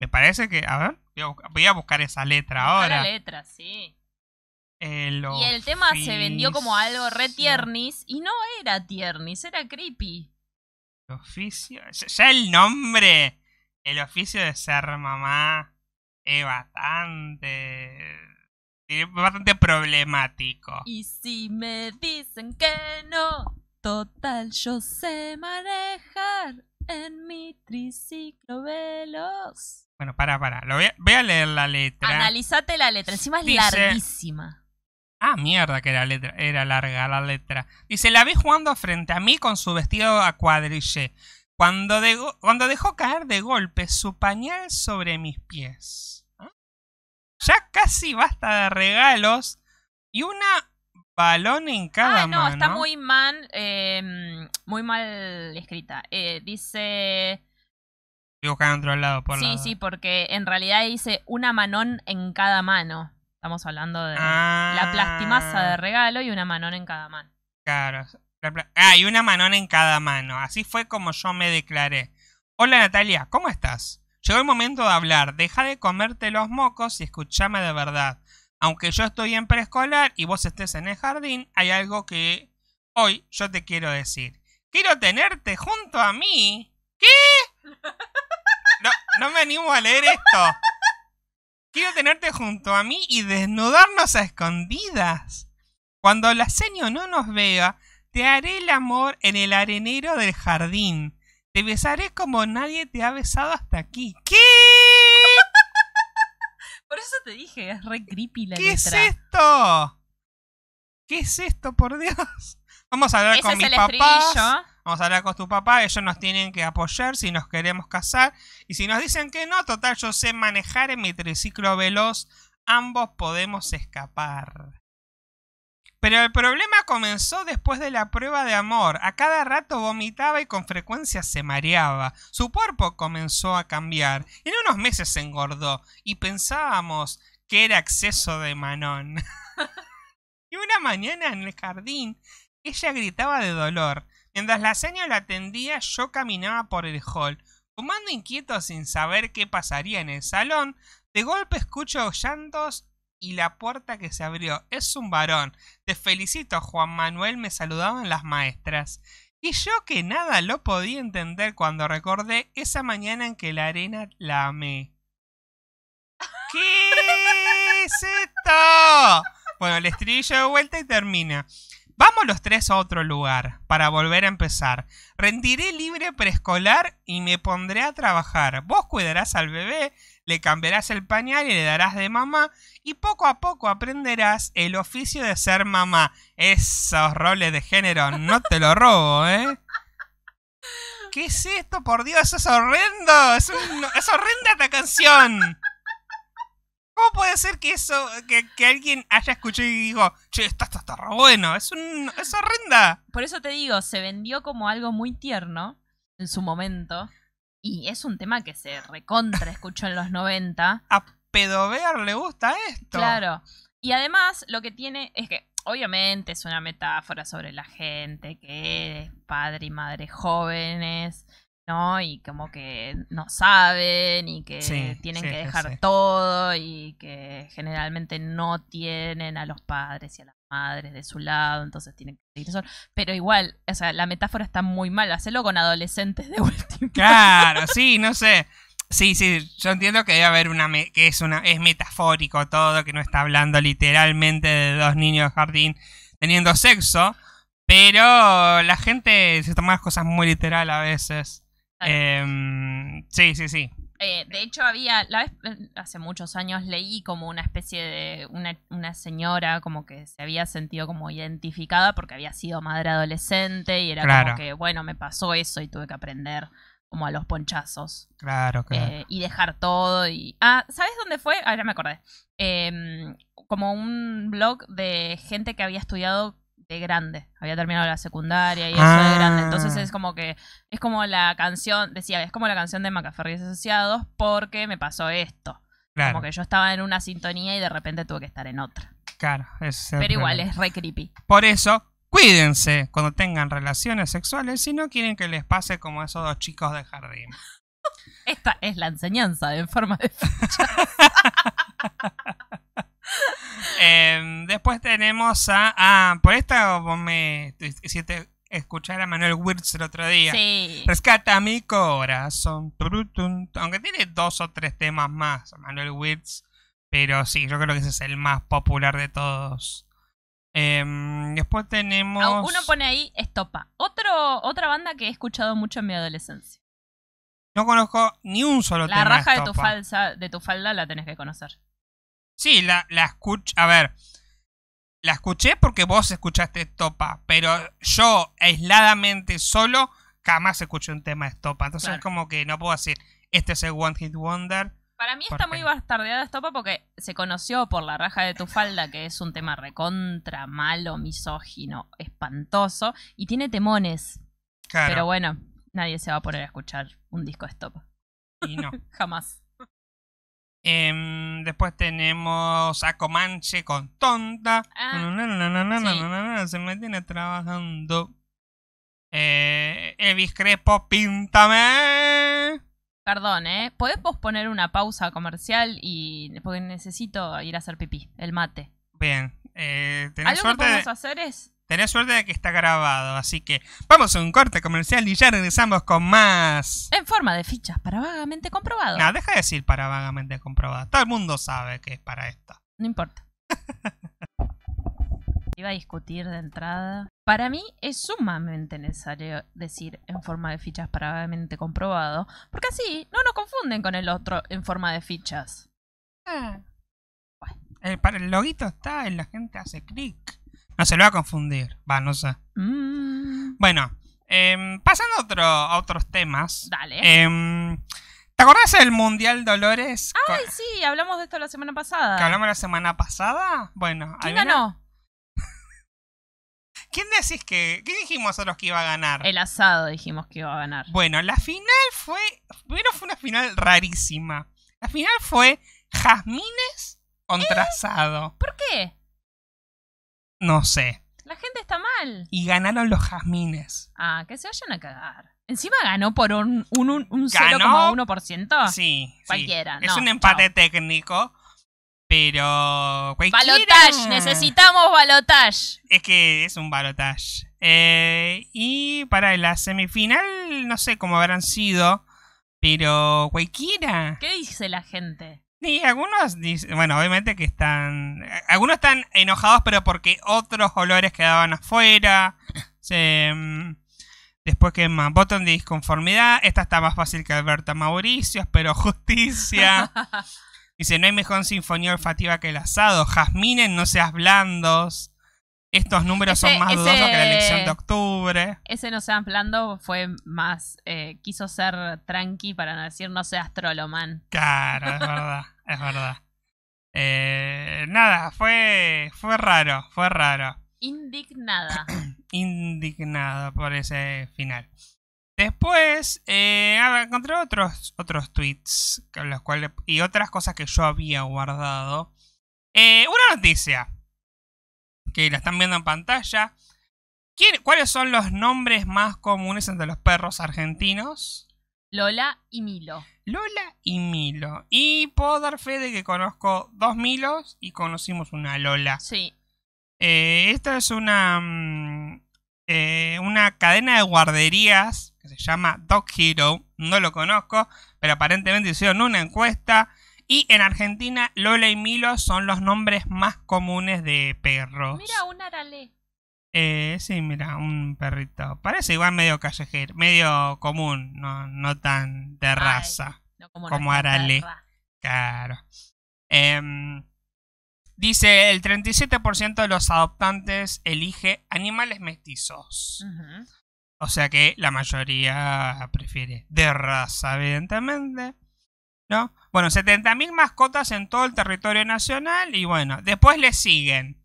Me parece que. A ver, voy a, buscar esa letra ahora. La letra, sí y el tema se vendió como algo re tiernis y no era tiernis, era creepy. El oficio. Ya el nombre. El oficio de ser mamá es bastante. bastante problemático. Y si me dicen que no, total yo sé manejar en mi triciclo veloz. Bueno, para, para. Lo voy, a, leer la letra. Analizate la letra, encima es larguísima. Ah, mierda, que letra era larga la letra. Dice, la vi jugando frente a mí con su vestido a cuadrille. Cuando, cuando dejó caer de golpe su pañal sobre mis pies. ¿Ah? Ya casi basta de regalos y una balón en cada ah, no, mano. está muy mal, eh, em, muy mal escrita. Eh, dice... Estoy otro lado, por Sí, sí, porque en realidad dice una manón en cada mano. Estamos hablando de la plastimasa ah. de regalo y una manón en cada mano. Claro. Ah, y una manón en cada mano. Así fue como yo me declaré. Hola Natalia, ¿cómo estás? Llegó el momento de hablar. Deja de comerte los mocos y escúchame de verdad. Aunque yo estoy en preescolar y vos estés en el jardín, hay algo que hoy yo te quiero decir. Quiero tenerte junto a mí. ¿Qué? No, no me animo a leer esto. Quiero tenerte junto a mí y desnudarnos a escondidas. Cuando la seño no nos vea, te haré el amor en el arenero del jardín. Te besaré como nadie te ha besado hasta aquí. ¿Qué? Por eso te dije, es re creepy la ¿Qué letra. ¿Qué es esto? ¿Qué es esto, por Dios? Vamos a hablar con mi papá Vamos a hablar con tu papá, ellos nos tienen que apoyar si nos queremos casar. Y si nos dicen que no, total, yo sé manejar en mi triciclo veloz, ambos podemos escapar. Pero el problema comenzó después de la prueba de amor. A cada rato vomitaba y con frecuencia se mareaba. Su cuerpo comenzó a cambiar. En unos meses se engordó y pensábamos que era exceso de manón. y una mañana en el jardín, ella gritaba de dolor. Mientras la seña la atendía, yo caminaba por el hall, fumando inquieto sin saber qué pasaría en el salón. De golpe escucho llantos y la puerta que se abrió. Es un varón. Te felicito, Juan Manuel, me saludaban las maestras. Y yo que nada lo podía entender cuando recordé esa mañana en que la arena la amé. ¿Qué es esto? Bueno, el estribillo de vuelta y termina. Vamos los tres a otro lugar para volver a empezar. Rendiré libre preescolar y me pondré a trabajar. Vos cuidarás al bebé, le cambiarás el pañal y le darás de mamá y poco a poco aprenderás el oficio de ser mamá. Esos roles de género no te lo robo, ¿eh? ¿Qué es esto? Por Dios, es horrendo. Es, un, es horrenda esta canción. ¿Cómo puede ser que eso, que, alguien haya escuchado y dijo, che, esto está re bueno, es, un, horrenda? Por eso te digo, se vendió como algo muy tierno en su momento. Y es un tema que se recontra escuchó en los 90. A pedover le gusta esto. Claro. Y además, lo que tiene es que, obviamente, es una metáfora sobre la gente que es padre y madre jóvenes, y como que no saben y que tienen que dejar todo y que generalmente no tienen a los padres y a las madres de su lado, entonces tienen que seguir solos. Pero igual, o sea, la metáfora está muy mal, hacerlo con adolescentes de última. Claro, sí, no sé. Sí, sí, yo entiendo que debe haber una que es una es metafórico todo, que no está hablando literalmente de dos niños de jardín teniendo sexo, pero la gente se toma las cosas muy literal a veces. Em, sí, sí, sí. Eh, de hecho, había, eh, hace muchos años leí como una especie de una, señora como que se había sentido como identificada porque había sido madre adolescente y era como que, bueno, me pasó eso y tuve que aprender como a los ponchazos. Claro, claro. Eh, y dejar todo y... Ah, ¿sabes dónde fue? Ahora me acordé. Em, como un blog de gente que había estudiado de grande. Había terminado la secundaria y eso de grande. Ah. Entonces es como que es como la canción, decía, es como la canción de Macaferri Asociados porque me pasó esto. Como que yo estaba en una sintonía y de repente tuve que estar en otra. Claro, es Pero igual es re creepy. Por eso, cuídense cuando tengan relaciones sexuales y no quieren que les pase como a esos dos chicos de jardín. Esta es la enseñanza en forma de Em, después tenemos a. Ah, por esta vos me hiciste escuchar a Manuel Wirtz el otro día. Sí. Rescata mi corazón. Aunque tiene dos o tres temas más, Manuel Wirtz. Pero sí, yo creo que ese es el más popular de todos. Em, después tenemos. Uno pone ahí Estopa. Otro, otra banda que he escuchado mucho en mi adolescencia. No conozco ni un solo tema. La raja de, tu falsa, de tu falda la tenés que conocer. Sí, la, la escuché. A ver. La escuché porque vos escuchaste Estopa. Pero yo, aisladamente, solo, jamás escuché un tema de Estopa. Entonces es como que no puedo decir, este es el One Hit Wonder. Para mí está muy bastardeada Estopa porque se conoció por La Raja de tu Falda, que es un tema recontra, malo, misógino, espantoso, y tiene temones. Pero bueno, nadie se va a poner a escuchar un disco de Estopa. Y no. Jamás. Eh, después tenemos a Comanche con Tonta. Ah, se me tiene trabajando. Eh, Elvis Crespo, píntame. Perdón, ¿eh? ¿Podés posponer una pausa comercial? y Porque necesito ir a hacer pipí, el mate. Bien. Eh, ¿tenés Algo suerte que podemos de... hacer es Tenés suerte de que está grabado, así que vamos a un corte comercial y ya regresamos con más. En forma de fichas para vagamente comprobado. No, deja de decir para vagamente comprobado. Todo el mundo sabe que es para esto. No importa. Iba a discutir de entrada. Para mí es sumamente necesario decir en forma de fichas para vagamente comprobado, porque así no nos confunden con el otro en forma de fichas. Ah. El, para el loguito está y la gente hace clic. No se lo va a confundir. Va, no sé. Mm. Bueno, em, pasando a, otros temas. Dale. Em, ¿Te acordás del Mundial Dolores? Ay, sí, hablamos de esto la semana pasada. ¿Que hablamos la semana pasada? Bueno. ¿Quién ganó? ¿Quién decís que.? ¿Qué dijimos nosotros que iba a ganar? El asado dijimos que iba a ganar. Bueno, la final fue. Primero fue una final rarísima. La final fue Jazmines contra ¿Eh? asado. ¿Por qué? No sé. La gente está mal. Y ganaron los jazmines. Ah, que se vayan a cagar. Encima ganó por un, un, un, 0,1%. Sí, Cualquiera. Sí. es un empate técnico. Pero. Balotage, necesitamos balotage. Es que es un balotage. Eh, y para la semifinal, no sé cómo habrán sido, pero cualquiera. ¿Qué dice la gente? Sí, algunos, bueno, obviamente que están. Algunos están enojados, pero porque otros olores quedaban afuera. Se, mm, después que más. Botón de disconformidad. Esta está más fácil que Alberta Mauricio. Espero justicia. Dice: No hay mejor sinfonía olfativa que el asado. Jazmines, no seas blandos. Estos números son más dudosos que la elección de octubre. Ese no se hablando fue más. Eh, quiso ser tranqui para no decir no seas troloman. Claro, es verdad, es verdad. Eh, nada, fue, fue raro, fue raro. Indignada. Indignada por ese final. Después eh, encontré otros, otros tweets los cuales, y otras cosas que yo había guardado. una noticia que la están viendo en pantalla. ¿Cuáles son los nombres más comunes entre los perros argentinos? Lola y Milo. Lola y Milo. Y puedo dar fe de que conozco dos Milos y conocimos una Lola. Sí. Eh, esta es una, mm, eh, una cadena de guarderías que se llama Dog Hero. No lo conozco, pero aparentemente hicieron una encuesta y en Argentina, Lola y Milo son los nombres más comunes de perros. Mira, un arale. Eh, sí, mira, un perrito. Parece igual medio callejero, medio común, no, no tan de raza. como, como arale. Claro. Em, dice, el 37% de los adoptantes elige animales mestizos. O sea que la mayoría prefiere de raza, evidentemente. ¿No? Bueno, 70.000 mascotas en todo el territorio nacional y bueno, después le siguen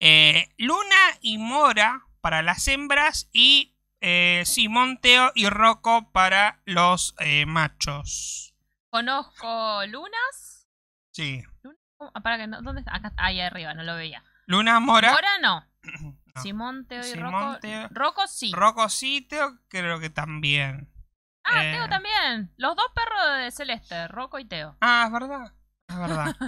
eh, Luna y Mora para las hembras y eh, Simón, y Rocco para los eh, machos. Conozco Lunas. Sí. Ah, para que no, ¿dónde está? ahí arriba, no lo veía. Luna Mora. Mora no. no. Simón, y Rocco. Rocco sí. Rocco sí, Teo creo que también. Ah, eh, Teo también. Los dos perros de Celeste, Rocco y Teo. Ah, es verdad. Es verdad.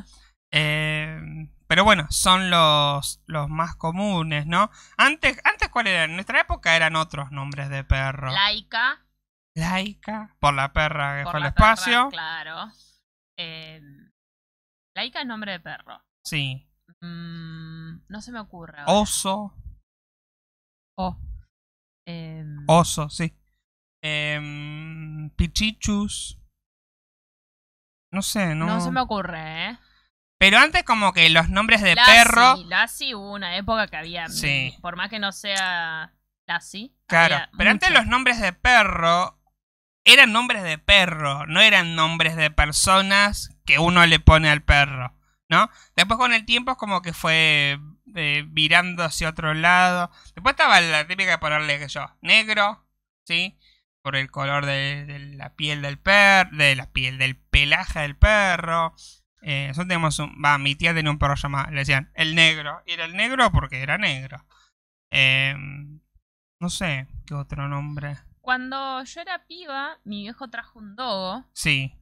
Eh, pero bueno, son los, los más comunes, ¿no? Antes, antes ¿cuál era? En nuestra época eran otros nombres de perro. Laica. Laica, Por la perra que por fue al espacio. claro. Laica eh, Laika es nombre de perro. Sí. Mm, no se me ocurre. Oso. Oh. Em, Oso, sí. Em, pichichus. No sé, no. No se me ocurre, ¿eh? Pero antes como que los nombres de perro... Lassie hubo una época que había... Sí. Por más que no sea Lassie. Claro, pero antes los nombres de perro eran nombres de perro, no eran nombres de personas que uno le pone al perro, ¿no? Después con el tiempo es como que fue virando eh, hacia otro lado. Después estaba la típica de ponerle que yo, negro, ¿sí? por el color de, la piel del perro, de la piel del pelaje del perro. Eh, nosotros tenemos un, va, mi tía tenía un perro llamado, le decían el negro, y era el negro porque era negro. Em, no sé qué otro nombre. Cuando yo era piba, mi viejo trajo un dogo. Sí.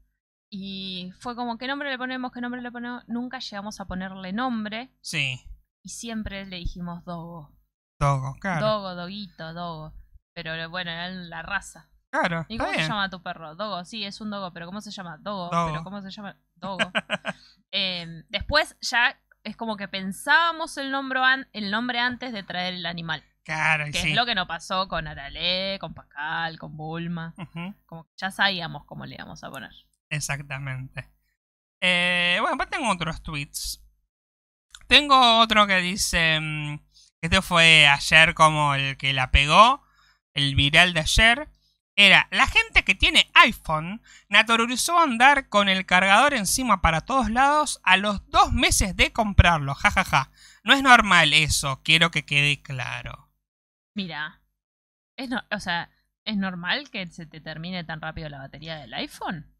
Y fue como, ¿qué nombre le ponemos? ¿Qué nombre le ponemos? Nunca llegamos a ponerle nombre. Sí. Y siempre le dijimos dogo. Dogo, claro. Dogo, doguito, dogo. Pero bueno, era la raza. Claro. ¿Y cómo se llama tu perro? Dogo, sí, es un dogo, pero ¿cómo se llama? Dogo, pero ¿cómo se llama? Dogo. Em, después ya es como que pensábamos el nombre, el nombre antes de traer el animal. Claro, que es lo que nos pasó con Arale, con Pascal, con Bulma. Como que ya sabíamos cómo le íbamos a poner. Exactamente. Eh, bueno, pues tengo otros tweets. Tengo otro que dice. Mm, este fue ayer como el que la pegó el viral de ayer, era la gente que tiene iPhone naturalizó andar con el cargador encima para todos lados a los dos meses de comprarlo, jajaja. Ja, ja. No es normal eso, quiero que quede claro. Mira, es o sea, ¿es normal que se te termine tan rápido la batería del iPhone?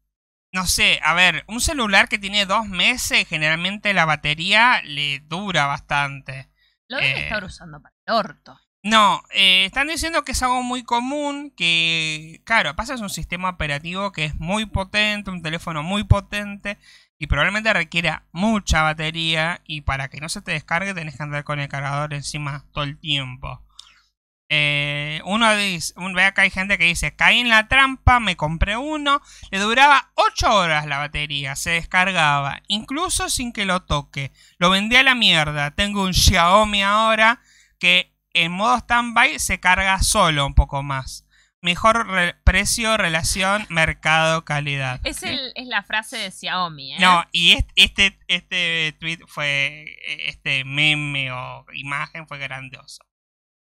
No sé, a ver, un celular que tiene dos meses, generalmente la batería le dura bastante. Lo debe eh, estar usando para el orto. No, eh, están diciendo que es algo muy común, que claro, pasa es un sistema operativo que es muy potente, un teléfono muy potente y probablemente requiera mucha batería y para que no se te descargue tenés que andar con el cargador encima todo el tiempo. Eh, uno dice, un, ve acá hay gente que dice, caí en la trampa, me compré uno, le duraba 8 horas la batería, se descargaba, incluso sin que lo toque, lo vendí a la mierda, tengo un Xiaomi ahora que en modo standby se carga solo un poco más. Mejor precio, relación, mercado, calidad. Es, es la frase de Xiaomi, ¿eh? No, y este, este, tweet fue, e, este meme o imagen fue grandioso.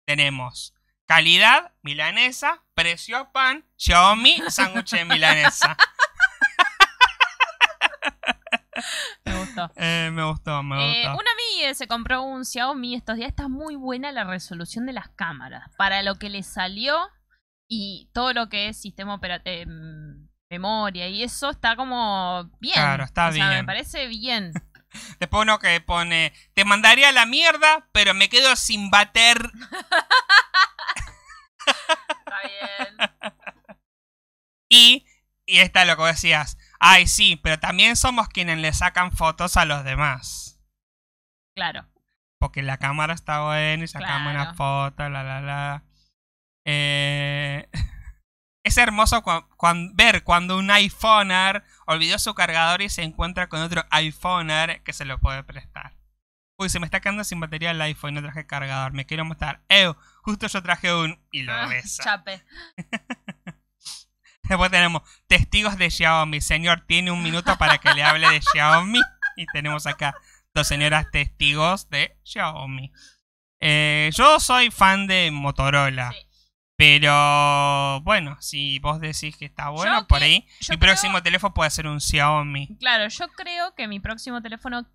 Tenemos calidad, milanesa, precio, pan, Xiaomi, sándwich de milanesa. me gustó. Eh, me gustó, eh, Una amiga eh, se compró un Xiaomi estos días. Está muy buena la resolución de las cámaras. Para lo que le salió y todo lo que es sistema operativo, em, memoria y eso está como bien. Claro, está bien. me parece bien. Después uno que pone, te mandaría la mierda, pero me quedo sin bater. está bien. Y, y está lo que decías, Ay, sí, pero también somos quienes le sacan fotos a los demás. Claro. Porque la cámara está buena y sacamos una foto, la, la, la. Eh, es hermoso ver cuando un iPhoner olvidó su cargador y se encuentra con otro iPhoner que se lo puede prestar. Uy, se me está quedando sin batería el iPhone, no traje cargador, me quiero mostrar. ¡Ew! Justo yo traje un... y lo ah, besa. Chape. Después tenemos testigos de Xiaomi. Señor, tiene un minuto para que le hable de Xiaomi. Y tenemos acá dos señoras testigos de Xiaomi. Eh, yo soy fan de Motorola. Pero bueno, si vos decís que está bueno, por ahí mi próximo teléfono puede ser un Xiaomi. Claro, yo creo que mi próximo teléfono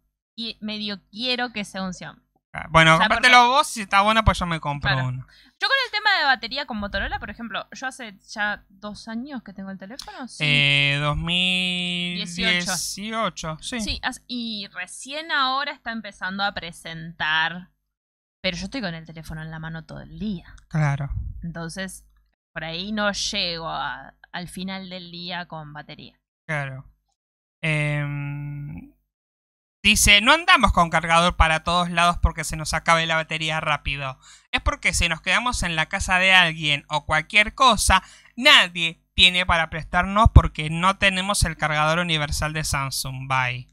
medio quiero que sea un Xiaomi. Bueno, compártelo vos, si está buena, pues yo me compro uno. Yo con el tema de batería con Motorola, por ejemplo, yo hace ya dos años que tengo el teléfono. ¿sí? 2018. Eh, sí. Sí, y recién ahora está empezando a presentar. Pero yo estoy con el teléfono en la mano todo el día. Claro. Entonces, por ahí no llego al final del día con batería. Claro. Eh, Dice, no andamos con cargador para todos lados porque se nos acabe la batería rápido. Es porque si nos quedamos en la casa de alguien o cualquier cosa, nadie tiene para prestarnos porque no tenemos el cargador universal de Samsung. Bye.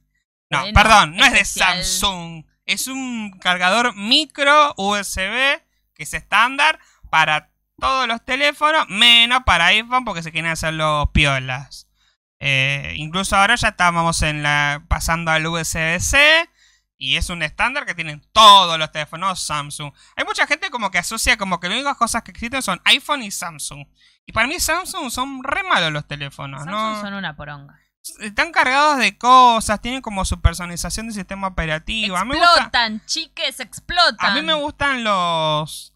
No, perdón, no es de Samsung. Es un cargador micro USB que es estándar para todos los teléfonos, menos para iPhone porque se quieren hacer los piolas. Eh, incluso ahora ya estábamos en la, pasando al USB-C. Y es un estándar que tienen todos los teléfonos Samsung. Hay mucha gente como que asocia como que las únicas cosas que existen son iPhone y Samsung. Y para mí Samsung son re malos los teléfonos, Samsung son una poronga. Están cargados de cosas, tienen como su personalización de sistema operativo. Explotan, chiques, explotan. A mí me gustan los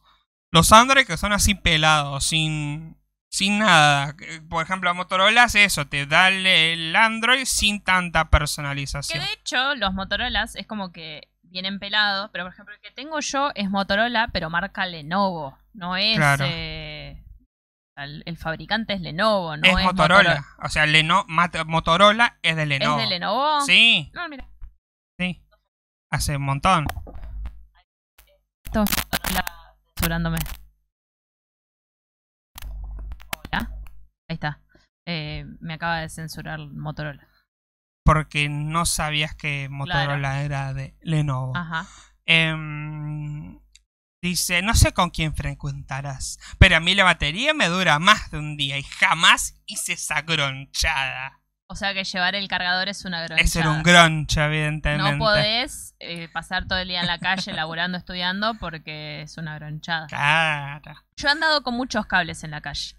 los Android que son así pelados, sin sin nada. Por ejemplo, Motorola hace eso, te da el Android sin tanta personalización. Que de hecho, los Motorolas es como que vienen pelados, pero por ejemplo, el que tengo yo es Motorola, pero marca Lenovo, no es. Eh, el, fabricante es Lenovo, no es, es Motorola. O sea, Motorola es de Lenovo. ¿Es de Lenovo? Sí. No, mira. Sí. Hace un montón. Esto censurándome. Ahí está. Eh, me acaba de censurar Motorola. Porque no sabías que Motorola era de Lenovo. Ajá. Em, dice, no sé con quién frecuentarás, pero a mí la batería me dura más de un día y jamás hice esa gronchada. O sea que llevar el cargador es una gronchada Es ser un groncha, evidentemente. No podés eh, pasar todo el día en la calle laburando, estudiando, porque es una gronchada. Claro. Yo he andado con muchos cables en la calle.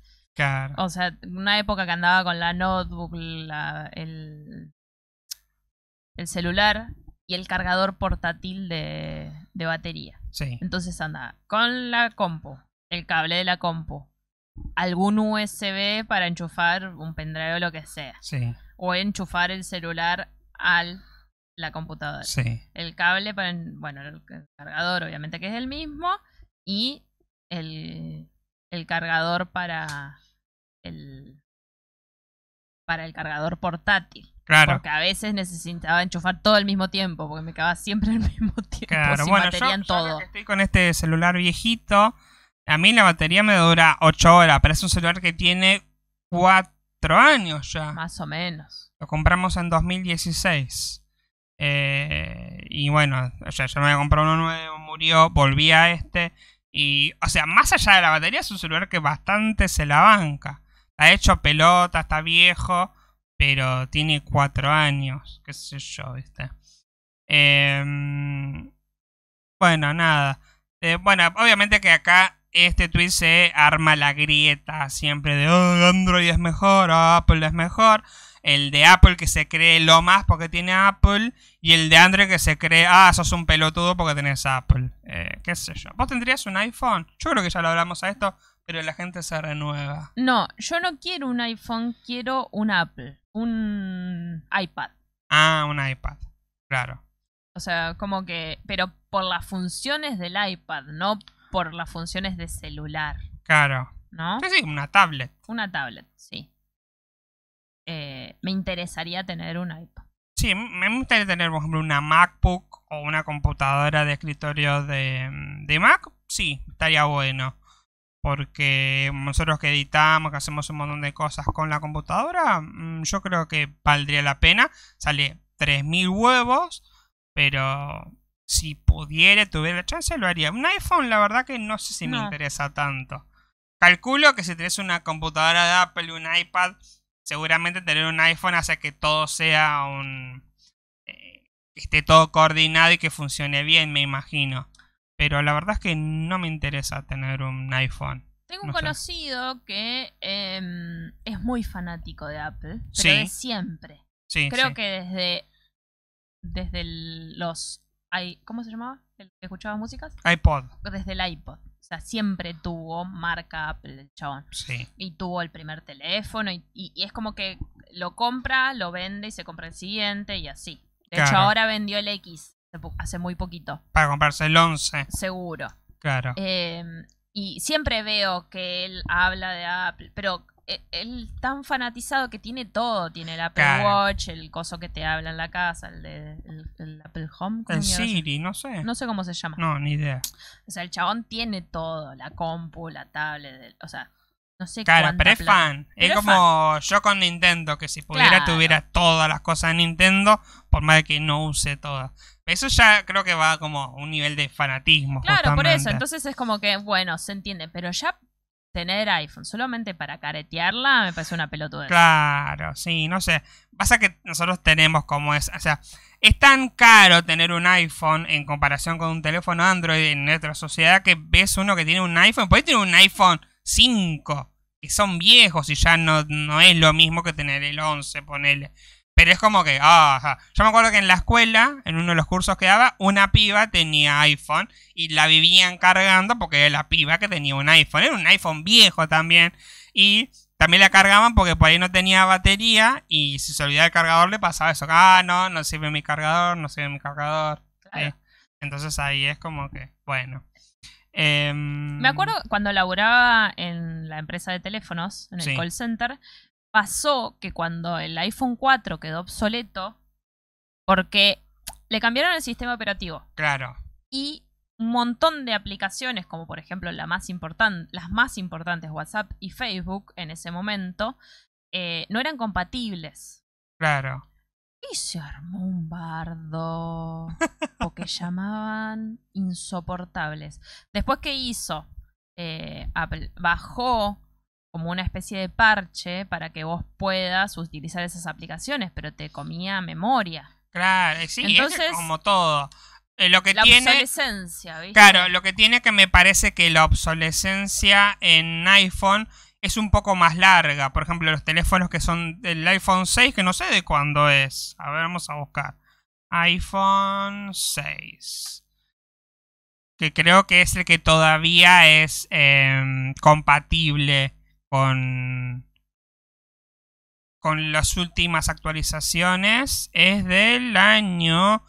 O sea, una época que andaba con la notebook, el, celular y el cargador portátil de, batería. Entonces andaba con la compu, el cable de la compu, algún USB para enchufar un pendrive o lo que sea. O enchufar el celular a la computadora. El cable para, bueno, el cargador obviamente que es el mismo y el cargador para el, para el cargador portátil. Claro. Porque a veces necesitaba enchufar todo al mismo tiempo, porque me quedaba siempre al mismo tiempo. Claro, bueno, estoy con este celular viejito. A mí la batería me dura 8 horas, pero es un celular que tiene 4 años ya. Más o menos. Lo compramos en 2016. Eh, y bueno, ya, yo me había comprado uno nuevo, murió, volví a este. Y, o sea, más allá de la batería, es un celular que bastante se la banca. Ha hecho pelota, está viejo, pero tiene cuatro años, qué sé yo, ¿viste? Em, bueno, nada. Eh, bueno, obviamente que acá este tweet se arma la grieta siempre de Android es mejor, Apple es mejor. El de Apple que se cree lo más porque tiene Apple. Y el de Android que se cree, ah, sos un pelotudo porque tenés Apple. Eh, ¿Qué sé yo? ¿Vos tendrías un iPhone? Yo creo que ya lo hablamos a esto. Pero la gente se renueva. No, yo no quiero un iPhone, quiero un Apple, un iPad. Ah, un iPad, claro. O sea, como que, pero por las funciones del iPad, no por las funciones de celular. Claro. ¿No? Sí, sí, una tablet. Una tablet, sí. Eh, me interesaría tener un iPad. Sí, me gustaría tener, por ejemplo, una MacBook o una computadora de escritorio de, mm, de Mac. Sí, estaría bueno porque nosotros que editamos, que hacemos un montón de cosas con la computadora, mm, yo creo que valdría la pena. Sale 3.000 huevos, pero si pudiera, tuviera la chance, lo haría. Un iPhone, la verdad que no sé si me interesa tanto. Calculo que si tenés una computadora de Apple, y un iPad, seguramente tener un iPhone hace que todo sea un... Eh, que esté todo coordinado y que funcione bien, me imagino. Pero la verdad es que no me interesa tener un iPhone. Tengo un conocido que em, es muy fanático de Apple, pero de siempre. Creo que desde, desde los... ¿Cómo se llamaba? ¿El que escuchaba músicas? iPod. Desde el iPod. O sea, siempre tuvo marca Apple, el chabón. Sí. Y tuvo el primer teléfono y, es como que lo compra, lo vende y se compra el siguiente y así. De hecho, ahora vendió el X hace, muy poquito. Para comprarse el 11. Seguro. Claro. Em, y siempre veo que él habla de Apple, pero eh, él tan fanatizado que tiene todo. Tiene el Apple Watch, el coso que te habla en la casa, el, de, el, Apple Home. El Siri, no sé. No sé cómo se llama. No, ni idea. O sea, el chabón tiene todo. La compu, la tablet, o sea, no sé Claro, pero es fan. es como yo con Nintendo, que si pudiera tuviera todas las cosas de Nintendo, por más que no use todas. Eso ya creo que va como un nivel de fanatismo. Claro, por eso. Entonces es como que, bueno, se entiende, pero ya tener iPhone solamente para caretearla me parece una pelotuda. Claro, sí, no sé. Pasa que nosotros tenemos como es, o sea, es tan caro tener un iPhone en comparación con un teléfono Android en nuestra sociedad que ves uno que tiene un iPhone, puede tener un iPhone 5, que son viejos y ya no, no es lo mismo que tener el 11, ponele. Pero es como que, ajá. Yo me acuerdo que en la escuela, en uno de los cursos que daba, una piba tenía iPhone y la vivían cargando porque era la piba que tenía un iPhone. Era un iPhone viejo también. Y también la cargaban porque por ahí no tenía batería y si se olvidaba el cargador le pasaba eso. Ah, no, no sirve mi cargador, no sirve mi cargador. Entonces ahí es como que, bueno. Em, Me acuerdo cuando laburaba en la empresa de teléfonos, en el call center, pasó que cuando el iPhone 4 quedó obsoleto, porque le cambiaron el sistema operativo. Claro. Y un montón de aplicaciones, como por ejemplo las más importantes, WhatsApp y Facebook, en ese momento, eh, no eran compatibles. Claro. Y se armó un bardo. o que llamaban insoportables. Después, que hizo? Eh, bajó como una especie de parche para que vos puedas utilizar esas aplicaciones, pero te comía memoria. Claro, sí, como todo. Eh, lo que tiene, obsolescencia, ¿viste? Claro, lo que tiene que me parece que la obsolescencia en iPhone es un poco más larga. Por ejemplo, los teléfonos que son del iPhone 6, que no sé de cuándo es. A ver, vamos a buscar. iPhone 6. Que creo que es el que todavía es em, compatible con, con las últimas actualizaciones. Es del año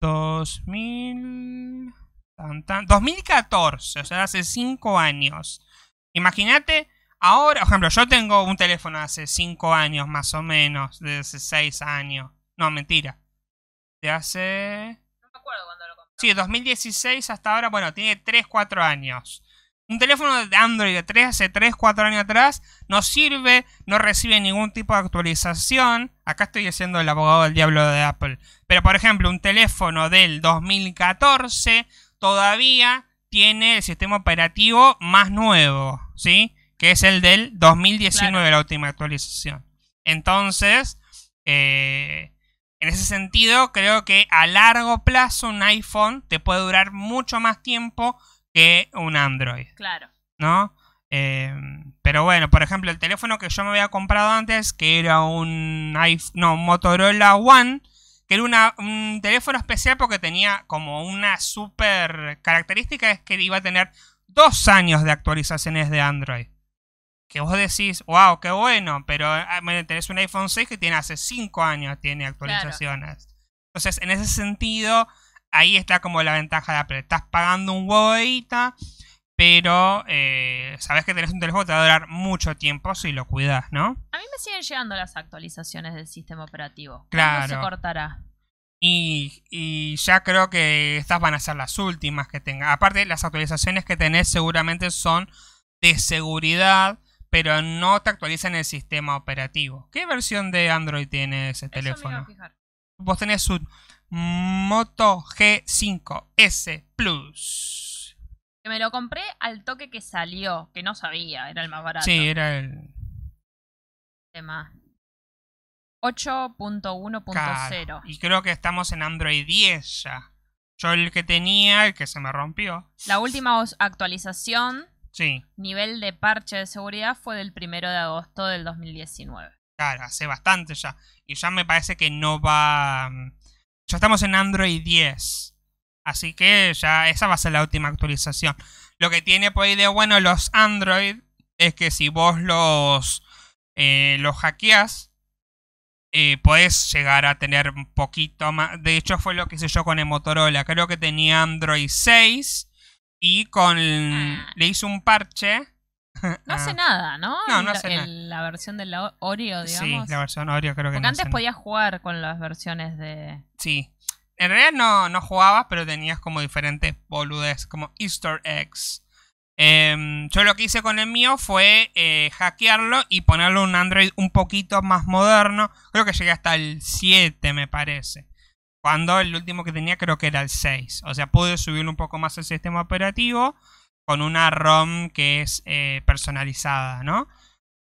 2014, o sea, hace 5 años. Imagínate Ahora, por ejemplo, yo tengo un teléfono hace 5 años más o menos, de hace 6 años. No, mentira. De hace... No me acuerdo cuándo lo compré. Sí, 2016 hasta ahora, bueno, tiene 3, 4 años. Un teléfono de Android de 3, hace 3, 4 años atrás no sirve, no recibe ningún tipo de actualización. Acá estoy siendo el abogado del diablo de Apple. Pero por ejemplo, un teléfono del 2014 todavía tiene el sistema operativo más nuevo, ¿sí? que es el del 2019, la última actualización. Entonces, eh, en ese sentido, creo que a largo plazo un iPhone te puede durar mucho más tiempo que un Android. Claro. ¿No? Em, pero bueno, por ejemplo, el teléfono que yo me había comprado antes, que era un iPhone, no, Motorola One, que era un teléfono especial porque tenía como una super característica, es que iba a tener dos años de actualizaciones de Android que vos decís, wow, qué bueno, pero ah, me tenés un iPhone 6 que tiene hace 5 años, tiene actualizaciones. Entonces, en ese sentido, ahí está como la ventaja de Apple. Estás pagando un huevo pero eh, sabes que tenés un teléfono que te va a durar mucho tiempo si lo cuidas, ¿no? A mí me siguen llegando las actualizaciones del sistema operativo. Claro. se cortará? Y, y, ya creo que estas van a ser las últimas que tenga. Aparte, las actualizaciones que tenés seguramente son de seguridad pero no te actualizan el sistema operativo. ¿Qué versión de Android tiene ese teléfono? Vos tenés un Moto G5S Plus. Que me lo compré al toque que salió, que no sabía, era el más barato. Sí, era el. Tema. 8.1.0. Y creo que estamos en Android 10 ya. Yo el que tenía, el que se me rompió. La última actualización Sí. Nivel de parche de seguridad fue del primero de agosto del 2019. Claro, hace bastante ya. Y ya me parece que no va... Mm, ya estamos en Android 10. Así que ya esa va a ser la última actualización. Lo que tiene por ahí de bueno los Android es que si vos los, eh, los hackeas eh, podés llegar a tener un poquito más. De hecho, fue lo que hice yo con el Motorola. Creo que tenía Android 6 y con. Ah. Le hizo un parche. No hace ah. nada, ¿no? No, no hace nada. la versión de Oreo, digamos. Sí, la versión Oreo creo que Porque antes podías jugar con las versiones de. Sí. En realidad no, no jugabas, pero tenías como diferentes boludes, como Easter eggs. Em, yo lo que hice con el mío fue eh, hackearlo y ponerlo un Android un poquito más moderno. Creo que llegué hasta el 7, me parece. Cuando el último que tenía creo que era el 6. O sea, pude subir un poco más el sistema operativo con una ROM que es eh, personalizada, ¿no?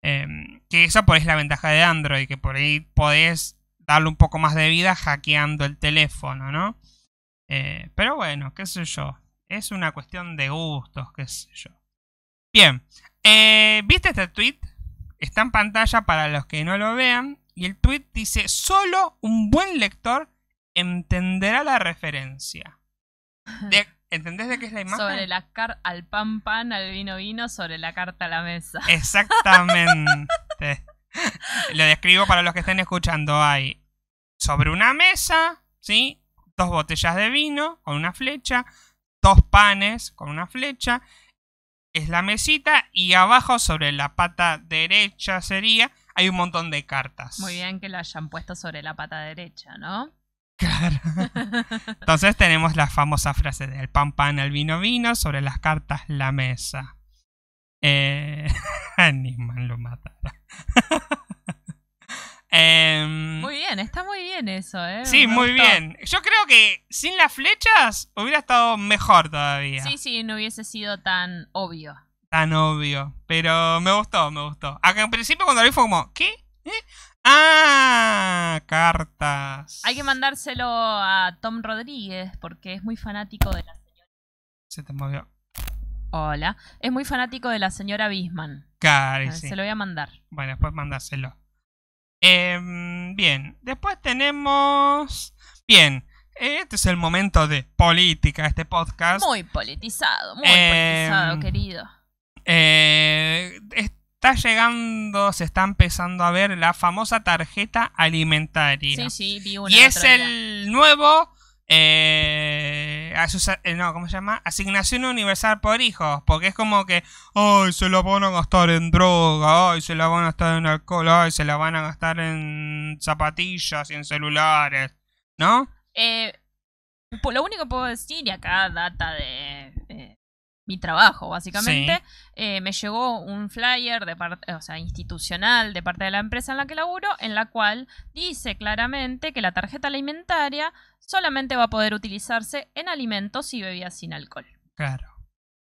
Em, que esa por es la ventaja de Android, que por ahí podés darle un poco más de vida hackeando el teléfono, ¿no? Eh, pero bueno, qué sé yo. Es una cuestión de gustos, qué sé yo. Bien, eh, ¿viste este tweet? Está en pantalla para los que no lo vean. Y el tweet dice: Solo un buen lector entenderá la referencia. ¿Entendés de qué es la imagen? Sobre la car al pan pan, al vino vino, sobre la carta a la mesa. Exactamente. Lo describo para los que estén escuchando. Hay sobre una mesa, ¿sí? Dos botellas de vino con una flecha, dos panes con una flecha. Es la mesita y abajo sobre la pata derecha sería hay un montón de cartas. Muy bien que lo hayan puesto sobre la pata derecha, ¿no? Claro. Entonces tenemos la famosa frase del pan pan al vino vino sobre las cartas la mesa. Eh, Nisman lo matará. Em, muy bien, está muy bien eso, ¿eh? Sí, muy bien. Yo creo que sin las flechas hubiera estado mejor todavía. Sí, sí, no hubiese sido tan obvio. Tan obvio. Pero me gustó, me gustó. Acá en principio cuando lo vi fue como, ¿qué? ¿Eh? ¡Ah! Cartas. Hay que mandárselo a Tom Rodríguez porque es muy fanático de la señora. Se te movió. Hola. Es muy fanático de la señora Bisman. Claro, Se lo voy a mandar. Bueno, después mandárselo. Em, bien. Después tenemos. Bien. Este es el momento de política, este podcast. Muy politizado, muy politizado, em, querido. Eh, está llegando, se está empezando a ver la famosa tarjeta alimentaria. Sí, sí, vi una. Y es el nuevo. Eh, eh ¿cómo se llama? Asignación universal por hijos. Porque es como que, ay, se la van a gastar en droga, ay, se la van a gastar en alcohol, ay, se la van a gastar en zapatillas y en celulares. ¿No? Eh, lo único que puedo decir, y acá data de mi trabajo, básicamente. Eh, me llegó un flyer de parte, eh, o sea, institucional de parte de la empresa en la que laburo, en la cual dice claramente que la tarjeta alimentaria solamente va a poder utilizarse en alimentos y bebidas sin alcohol. Claro.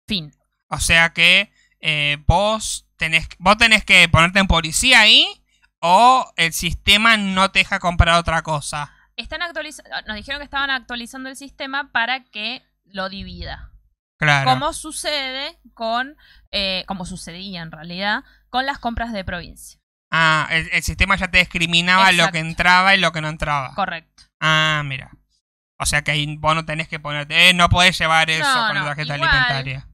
Fin. O sea que eh, vos tenés, vos tenés que ponerte en policía ahí o el sistema no te deja comprar otra cosa. Están actualizando, nos dijeron que estaban actualizando el sistema para que lo divida. Claro. Como sucede con, eh, como sucedía en realidad, con las compras de provincia. Ah, el, sistema ya te discriminaba lo que entraba y lo que no entraba. Correcto. Ah, mira. O sea que ahí vos no tenés que ponerte, eh, no podés llevar eso con la tarjeta alimentaria.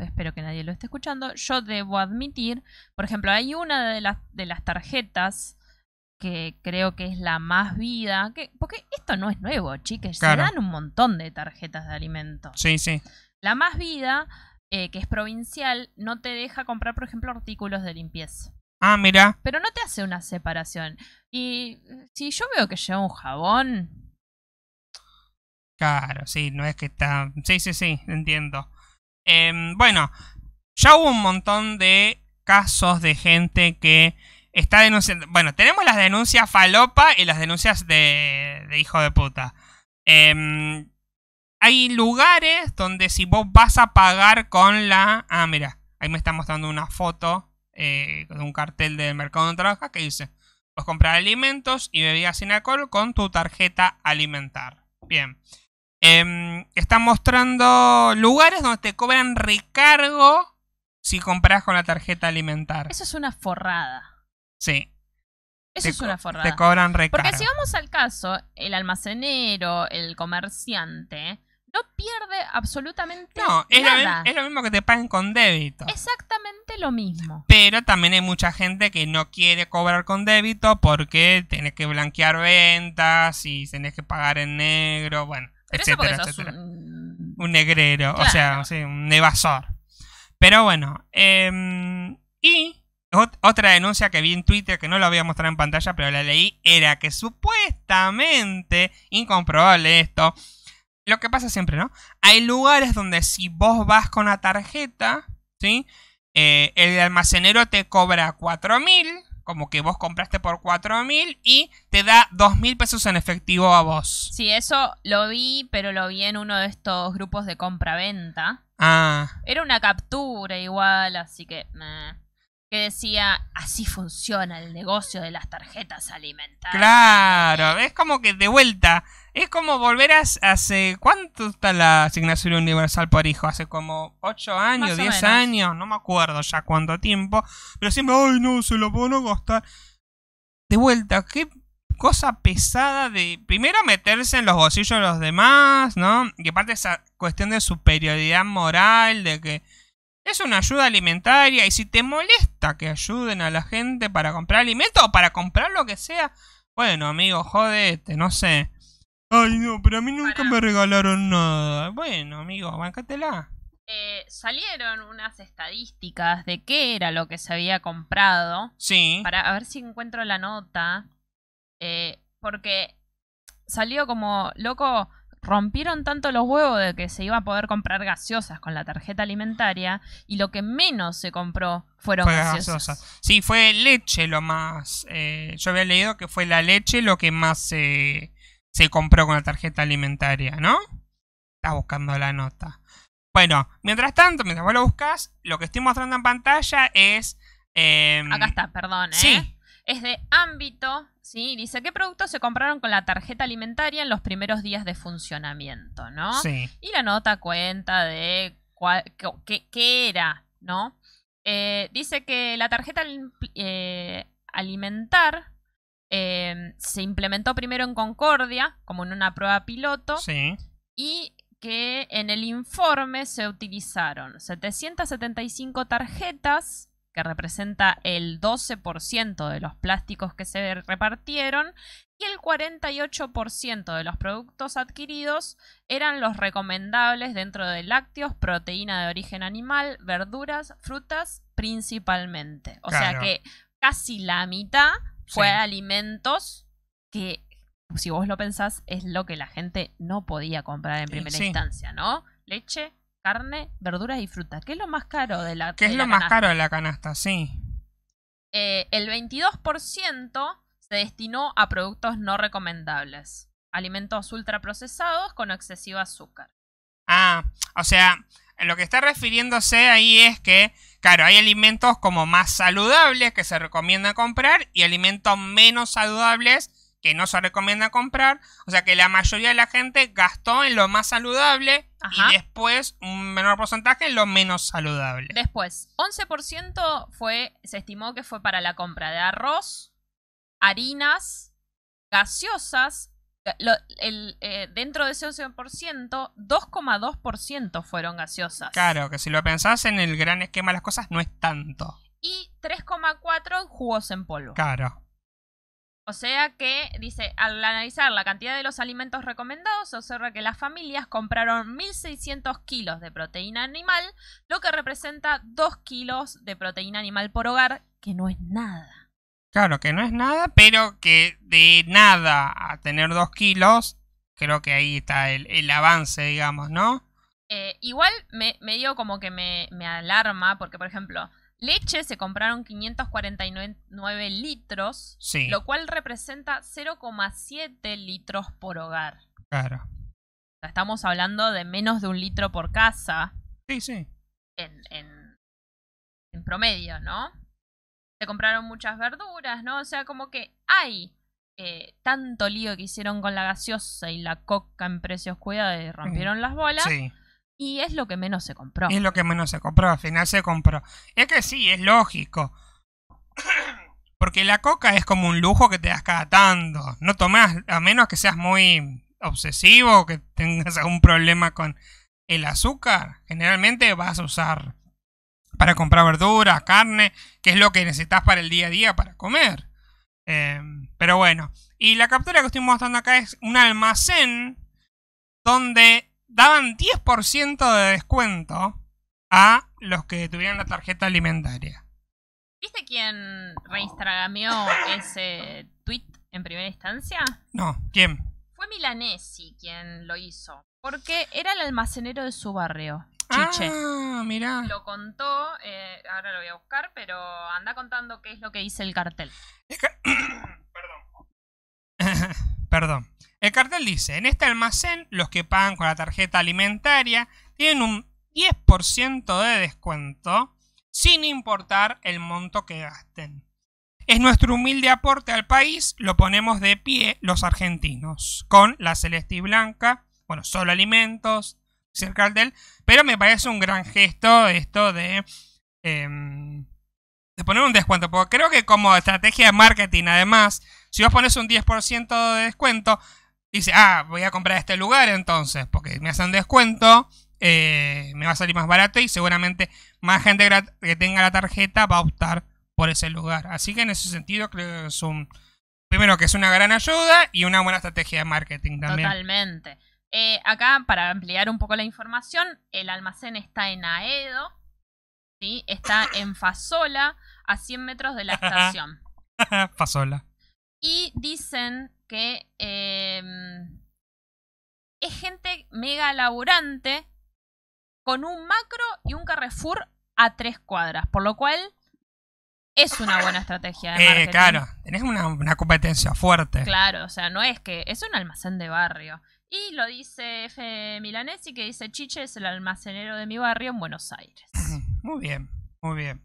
Espero que nadie lo esté escuchando. Yo debo admitir, por ejemplo, hay una de las, de las tarjetas que creo que es la más vida, que, porque esto no es nuevo, chiques. se dan un montón de tarjetas de alimentos Sí, sí. La más vida, eh, que es provincial, no te deja comprar, por ejemplo, artículos de limpieza. Ah, mira. Pero no te hace una separación. Y si yo veo que lleva un jabón... Claro, sí, no es que está... Sí, sí, sí, entiendo. Em, bueno, ya hubo un montón de casos de gente que está denunciando. Bueno, tenemos las denuncias falopa y las denuncias de, hijo de puta. Em, hay lugares donde si vos vas a pagar con la. Ah, mira, ahí me está mostrando una foto eh, de un cartel del mercado donde trabajas que dice: vos comprar alimentos y bebidas sin alcohol con tu tarjeta alimentar. Bien. Em, está mostrando lugares donde te cobran recargo si compras con la tarjeta alimentar. Eso es una forrada. Sí. Eso es una forrada. Te cobran recarga. Porque si vamos al caso, el almacenero, el comerciante, no pierde absolutamente nada. No, es lo mismo que te paguen con débito. Exactamente lo mismo. Pero también hay mucha gente que no quiere cobrar con débito porque tenés que blanquear ventas y tenés que pagar en negro, bueno, etcétera, etcétera. Un... negrero, o sea, un evasor. Pero bueno, em, y otra denuncia que vi en Twitter, que no la voy a mostrar en pantalla, pero la leí, era que supuestamente, incomprobable esto, lo que pasa siempre, ¿no? Hay lugares donde si vos vas con la tarjeta, ¿sí? Eh, el almacenero te cobra 4.000, como que vos compraste por 4.000 y te da 2.000 pesos en efectivo a vos. Sí, eso lo vi, pero lo vi en uno de estos grupos de compra-venta. Ah. Era una captura igual, así que que decía, así funciona el negocio de las tarjetas alimentarias. Claro, es como que de vuelta, es como volver a hace, ¿cuánto está la asignación universal por hijo? Hace como 8 años, 10 años, no me acuerdo ya cuánto tiempo, pero siempre, ay no, se lo puedo costar. De vuelta, qué cosa pesada de, primero meterse en los bolsillos de los demás, ¿no? Y aparte esa cuestión de superioridad moral, de que es una ayuda alimentaria y si te molesta que ayuden a la gente para comprar alimento o para comprar lo que sea, bueno, amigo, jodete, no sé. Ay, no, pero a mí nunca me regalaron nada. Bueno, amigo, bancatela. Eh, salieron unas estadísticas de qué era lo que se había comprado. Sí. Para ver si encuentro la nota. Eh, porque salió como, loco, rompieron tanto los huevos de que se iba a poder comprar gaseosas con la tarjeta alimentaria y lo que menos se compró fueron gaseosas. Sí, fue leche lo más... Eh, yo había leído que fue la leche lo que más se, compró con la tarjeta alimentaria, ¿no? está buscando la nota. Bueno, mientras tanto, mientras vos lo buscas, lo que estoy mostrando en pantalla es... Em, Acá está, perdón, ¿eh? Sí, es de ámbito, ¿sí? Dice, ¿qué productos se compraron con la tarjeta alimentaria en los primeros días de funcionamiento, ¿no? Sí. Y la nota cuenta de qué era, ¿no? Eh, dice que la tarjeta eh, alimentar em, se implementó primero en Concordia, como en una prueba piloto. Sí. Y que en el informe se utilizaron 775 tarjetas que representa el 12% de los plásticos que se repartieron, y el 48% de los productos adquiridos eran los recomendables dentro de lácteos, proteína de origen animal, verduras, frutas principalmente. O sea que casi la mitad fue alimentos que, si vos lo pensás, es lo que la gente no podía comprar en primera instancia, ¿no? Leche, carne, verduras y fruta. ¿Qué es lo más caro de la ¿Qué es lo más caro de la canasta? Sí. Eh, el 22% se destinó a productos no recomendables. Alimentos ultraprocesados con excesivo azúcar. Ah, o sea, lo que está refiriéndose ahí es que, claro, hay alimentos como más saludables que se recomienda comprar y alimentos menos saludables que no se recomienda comprar. O sea que la mayoría de la gente gastó en lo más saludable y después un menor porcentaje en lo menos saludable. Después, 11% fue, se estimó que fue para la compra de arroz, harinas, gaseosas. Eh, el, eh, dentro de ese 11%, 2,2% fueron gaseosas. Claro, que si lo pensás en el gran esquema de las cosas, no es tanto. Y 3,4% jugos en polvo. Claro. O sea que, dice, al analizar la cantidad de los alimentos recomendados, observa que las familias compraron 1.600 kilos de proteína animal, lo que representa 2 kilos de proteína animal por hogar, que no es nada. Claro, que no es nada, pero que de nada a tener 2 kilos, creo que ahí está el, avance, digamos, ¿no? Eh, igual me, dio como que me alarma, porque por ejemplo, Leche se compraron 549 litros, lo cual representa 0,7 litros por hogar. Claro. Estamos hablando de menos de un litro por casa. Sí, sí. En, promedio, ¿no? Se compraron muchas verduras, ¿no? O sea, como que hay eh, tanto lío que hicieron con la gaseosa y la coca en precios cuidados y rompieron las bolas. Sí y es lo que menos se compró. Es lo que menos se compró, al final se compró. Es que sí, es lógico. Porque la coca es como un lujo que te das cada tanto. No tomas. a menos que seas muy obsesivo que tengas algún problema con el azúcar, generalmente vas a usar para comprar verduras, carne, que es lo que necesitas para el día a día para comer. Em, pero bueno, y la captura que estoy mostrando acá es un almacén donde daban 10% de descuento a los que tuvieran la tarjeta alimentaria. ¿Viste quién reinstagameó ese tweet en primera instancia? No, ¿quién? Fue Milanesi quien lo hizo. Porque era el almacenero de su barrio. Chiche. Ah, Lo contó, eh, ahora lo voy a buscar, pero anda contando qué es lo que dice el cartel. Perdón. Perdón. El cartel dice, en este almacén los que pagan con la tarjeta alimentaria tienen un 10% de descuento sin importar el monto que gasten. Es nuestro humilde aporte al país, lo ponemos de pie los argentinos, con la celeste y blanca, bueno, solo alimentos, dice el cartel, pero me parece un gran gesto esto de, em, de poner un descuento, porque creo que como estrategia de marketing además, si vos pones un 10% de descuento, dice, ah, voy a comprar este lugar entonces, porque me hacen descuento, eh, me va a salir más barato y seguramente más gente que tenga la tarjeta va a optar por ese lugar. Así que en ese sentido creo que es un... Primero que es una gran ayuda y una buena estrategia de marketing también. Totalmente. Eh, acá, para ampliar un poco la información, el almacén está en Aedo, ¿sí? está en Fasola, a 100 metros de la estación. Fasola. Y dicen que em, es gente mega laburante con un macro y un Carrefour a tres cuadras, por lo cual es una buena estrategia. De eh, marketing. Eh, claro, tenés una, una, competencia fuerte. Claro, o sea, no es que es un almacén de barrio. Y lo dice F. Milanesi que dice Chiche es el almacenero de mi barrio en Buenos Aires. Muy bien, muy bien.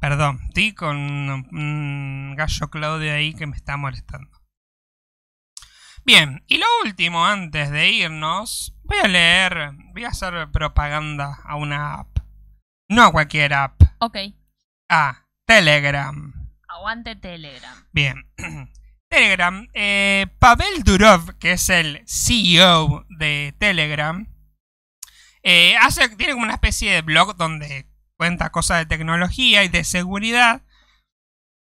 Perdón, estoy con un gallo Claudio ahí que me está molestando. Bien, y lo último antes de irnos, voy a leer, voy a hacer propaganda a una app. No a cualquier app. Ok. A Telegram. Aguante Telegram. Bien. Telegram, eh, Pavel Durov, que es el CEO de Telegram, eh, hace, tiene como una especie de blog donde cuenta cosas de tecnología y de seguridad.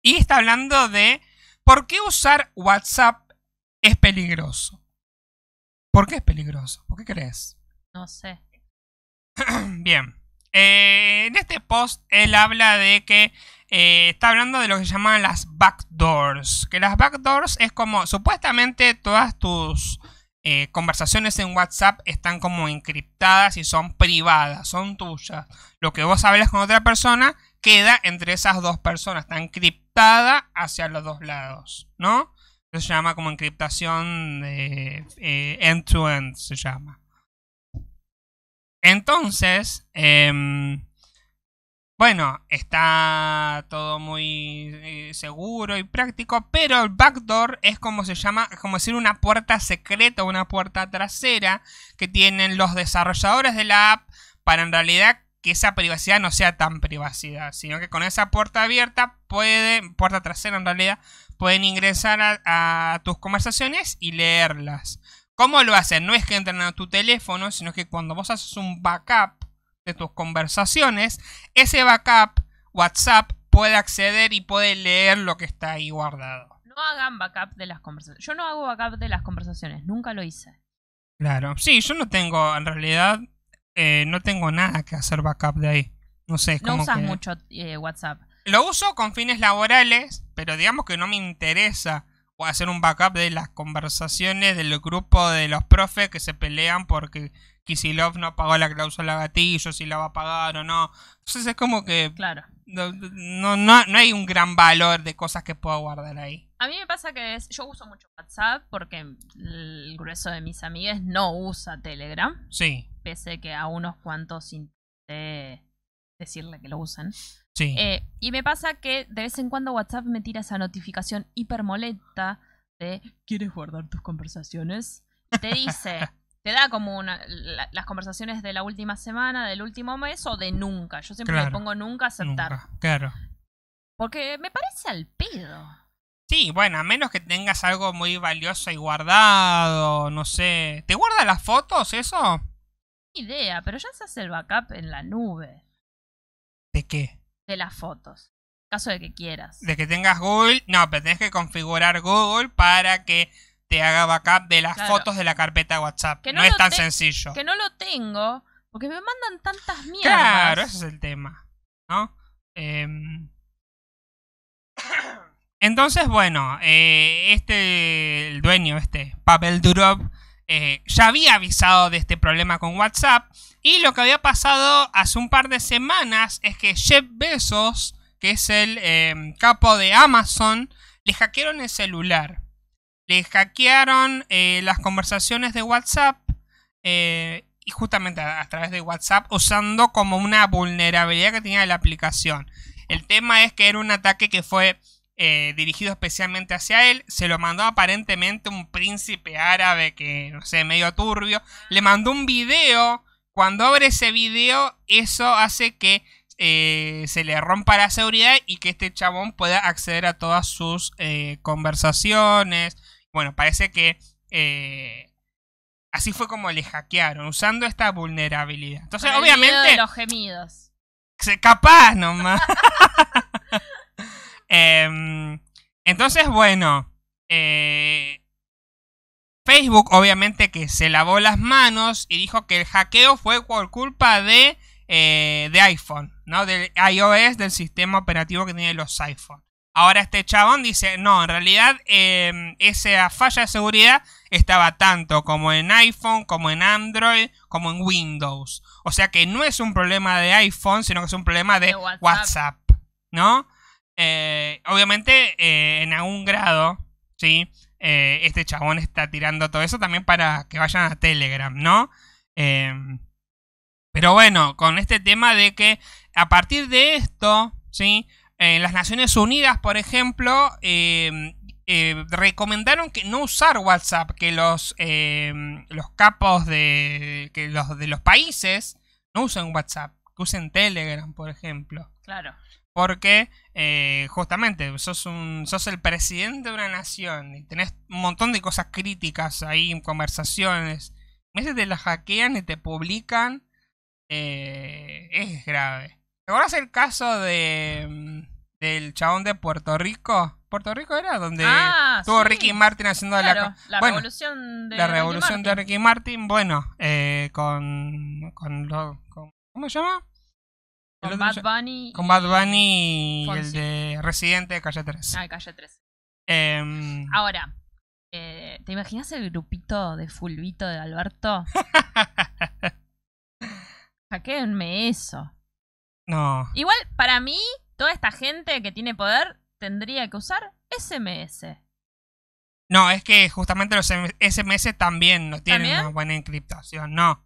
Y está hablando de por qué usar WhatsApp es peligroso. ¿Por qué es peligroso? ¿Por qué crees? No sé. Bien. Eh, en este post él habla de que eh, está hablando de lo que llaman las backdoors. Que las backdoors es como supuestamente todas tus eh, conversaciones en WhatsApp están como encriptadas y son privadas, son tuyas. Lo que vos hablas con otra persona queda entre esas dos personas, está encriptada hacia los dos lados, ¿no? Eso se llama como encriptación end-to-end, eh, se llama. Entonces, em, bueno, está todo muy eh, seguro y práctico, pero el backdoor es como se llama, como decir una puerta secreta, una puerta trasera que tienen los desarrolladores de la app para en realidad que esa privacidad no sea tan privacidad, sino que con esa puerta abierta pueden, puerta trasera en realidad, pueden ingresar a, a tus conversaciones y leerlas. ¿Cómo lo hacen? No es que entren a tu teléfono, sino que cuando vos haces un backup de tus conversaciones, ese backup WhatsApp puede acceder y puede leer lo que está ahí guardado. No hagan backup de las conversaciones. Yo no hago backup de las conversaciones, nunca lo hice. Claro, sí, yo no tengo, en realidad, eh, no tengo nada que hacer backup de ahí. No sé, no usas mucho eh, WhatsApp. Lo uso con fines laborales, pero digamos que no me interesa hacer un backup de las conversaciones del grupo de los profes que se pelean porque Kisilov no pagó la cláusula gatillo, si la va a pagar o no. Entonces es como que. Claro. No, no, no, hay un gran valor de cosas que puedo guardar ahí. A mí me pasa que yo uso mucho WhatsApp porque el grueso de mis amigas no usa Telegram. Sí. Pese que a unos cuantos intenté decirle que lo usan, Sí. Eh, y me pasa que de vez en cuando WhatsApp me tira esa notificación hiper molesta de ¿Quieres guardar tus conversaciones? te dice, te da como una, las conversaciones de la última semana, del último mes o de nunca. Yo siempre le pongo nunca aceptar. Nunca, claro. Porque me parece al pedo. Sí, bueno, a menos que tengas algo muy valioso y guardado, no sé. ¿Te guarda las fotos eso? idea, pero ya se hace el backup en la nube. ¿De qué? De las fotos. Caso de que quieras. De que tengas Google. No, pero tenés que configurar Google para que te haga backup de las fotos de la carpeta WhatsApp. no, es tan sencillo. Que no lo tengo porque me mandan tantas mierdas. Claro, ese es el tema. ¿No? Em. Entonces, bueno, eh, este, el dueño, este, Pavel Durov, eh, ya había avisado de este problema con WhatsApp. Y lo que había pasado hace un par de semanas es que Jeff Bezos, que es el em, capo de Amazon, le hackearon el celular. Le hackearon eh, las conversaciones de WhatsApp. Eh, y justamente a través de WhatsApp usando como una vulnerabilidad que tenía la aplicación. El tema es que era un ataque que fue eh, dirigido especialmente hacia él. Se lo mandó aparentemente un príncipe árabe que, no sé, medio turbio. Le mandó un video. Cuando abre ese video, eso hace que eh, se le rompa la seguridad y que este chabón pueda acceder a todas sus eh, conversaciones. Bueno, parece que así fue como le hackearon, usando esta vulnerabilidad. Entonces, obviamente... los gemidos. Capaz nomás. Em, entonces, bueno, eh, Facebook obviamente que se lavó las manos y dijo que el hackeo fue por culpa eh, de, iPhone, ¿no? Del iOS, del sistema operativo que tiene los iPhone. Ahora este chabón dice, no, en realidad em, esa falla de seguridad estaba tanto como en iPhone, como en Android, como en Windows. O sea que no es un problema de iPhone, sino que es un problema de, WhatsApp. WhatsApp. ¿no? Eh, obviamente eh, en algún grado, ¿sí? Eh, este chabón está tirando todo eso también para que vayan a Telegram, ¿no? Em, pero bueno, con este tema de que a partir de esto, ¿sí? las Naciones Unidas, por ejemplo, em, recomendaron que no usar WhatsApp, que los, em, los capos de, los, de los países no usen WhatsApp, que usen Telegram, por ejemplo. Claro. Porque eh, justamente, sos, un, el presidente de una nación y tenés un montón de cosas críticas ahí, en conversaciones. Meses te la hackean y te publican. Eh, es grave. ¿Te es el caso de mm, del chabón de Puerto Rico? Puerto Rico era donde ah, Ricky Martin haciendo la, revolución de la revolución Ricky de Ricky Martin. Bueno, eh, con con ¿cómo se llama? Con Bad Bunny. Con y, el de Residente de Calle 3. Ah, de Calle 3. Em, Ahora, eh, ¿te imaginas el grupito de Fulvito de Alberto? Saquéenme eso. No. Igual, para mí, toda esta gente que tiene poder tendría que usar SMS. No, es que justamente los SMS también no tienen una buena encriptación, no.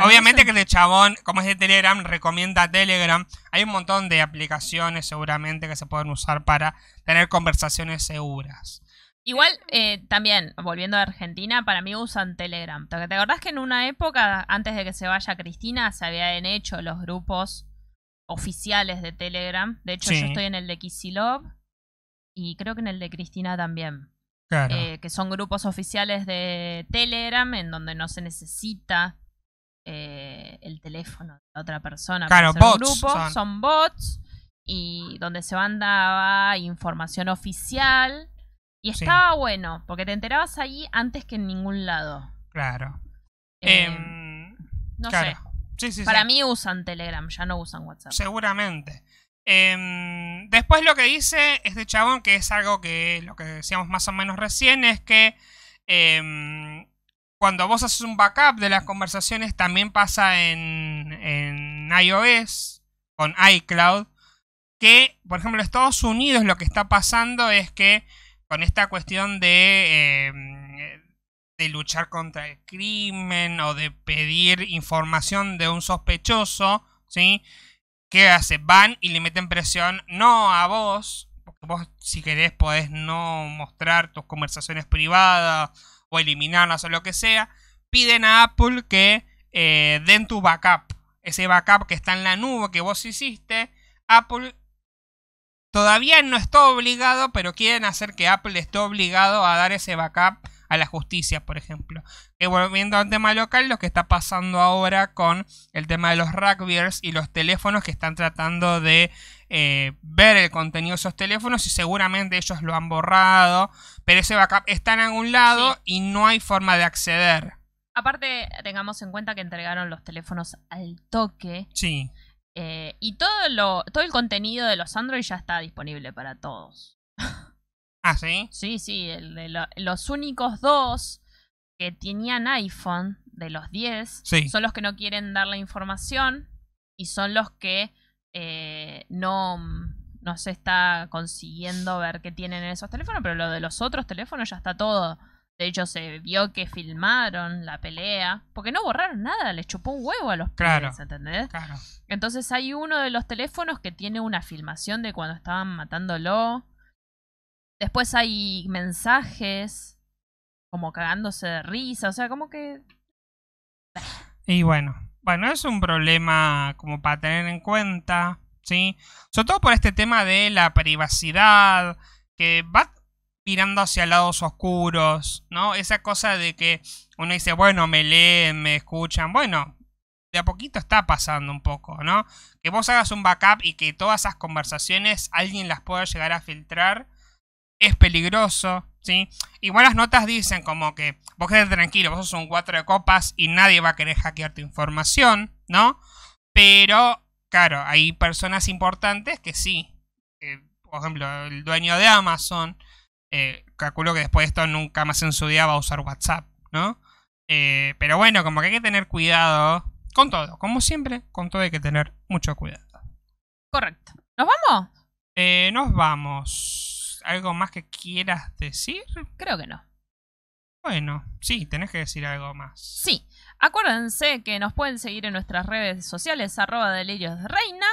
Obviamente que el chabón, como es de Telegram, recomienda Telegram. Hay un montón de aplicaciones seguramente que se pueden usar para tener conversaciones seguras. Igual, eh, también, volviendo a Argentina, para mí usan Telegram. ¿Te acordás que en una época, antes de que se vaya Cristina, se habían hecho los grupos oficiales de Telegram? De hecho, yo estoy en el de Kisilov y creo que en el de Cristina también. Claro. Eh, que son grupos oficiales de Telegram en donde no se necesita eh, el teléfono de otra persona. Claro, bots. grupo. Son. bots y donde se mandaba información oficial. Y estaba bueno, porque te enterabas ahí antes que en ningún lado. Claro. Em, em, no sé. para mí usan Telegram, ya no usan WhatsApp. Seguramente. Em, después lo que dice este chabón, que es algo que lo que decíamos más o menos recién, es que cuando vos haces un backup de las conversaciones, también pasa en, iOS, con iCloud, que, por ejemplo, en Estados Unidos lo que está pasando es que con esta cuestión de, em, de luchar contra el crimen o de pedir información de un sospechoso, ¿sí? ¿Qué hace? Van y le meten presión, no a vos, porque vos si querés podés no mostrar tus conversaciones privadas o eliminarlas o lo que sea, piden a Apple que eh, den tu backup. Ese backup que está en la nube que vos hiciste, Apple todavía no está obligado, pero quieren hacer que Apple esté obligado a dar ese backup a la justicia, por ejemplo. Y volviendo al tema local, lo que está pasando ahora con el tema de los rugbyers y los teléfonos que están tratando de eh, ver el contenido de esos teléfonos y seguramente ellos lo han borrado, pero ese backup está en algún lado y no hay forma de acceder. Aparte, tengamos en cuenta que entregaron los teléfonos al toque. Sí. Eh, y todo, el contenido de los Android ya está disponible para todos. ¿Ah, sí? Sí, sí. los únicos dos que tenían iPhone de los 10 son los que no quieren dar la información y son los que eh, no, no se está consiguiendo ver qué tienen en esos teléfonos, pero lo de los otros teléfonos ya está todo. De hecho, se vio que filmaron la pelea. Porque no borraron nada, les chupó un huevo a los claro, ¿entendés? Entonces hay uno de los teléfonos que tiene una filmación de cuando estaban matándolo. Después hay mensajes como cagándose de risa, o sea, como que... Y bueno, bueno, es un problema como para tener en cuenta, ¿sí? Sobre todo por este tema de la privacidad, que va mirando hacia lados oscuros, ¿no? Esa cosa de que uno dice, bueno, me leen, me escuchan, bueno, de a poquito está pasando un poco, ¿no? Que vos hagas un backup y que todas esas conversaciones alguien las pueda llegar a filtrar es peligroso, ¿sí? Y buenas notas dicen como que vos quedes tranquilo, vos sos un cuatro de copas y nadie va a querer hackear tu información, ¿no? Pero, claro, hay personas importantes que sí. Eh, por ejemplo, el dueño de Amazon, eh, calculo que después de esto nunca más en su día va a usar WhatsApp, ¿no? Eh, pero bueno, como que hay que tener cuidado con todo, como siempre, con todo hay que tener mucho cuidado. Correcto. ¿Nos vamos? nos vamos algo más que quieras decir? Creo que no. Bueno, sí, tenés que decir algo más. Sí. Acuérdense que nos pueden seguir en nuestras redes sociales, arroba delirios de reina.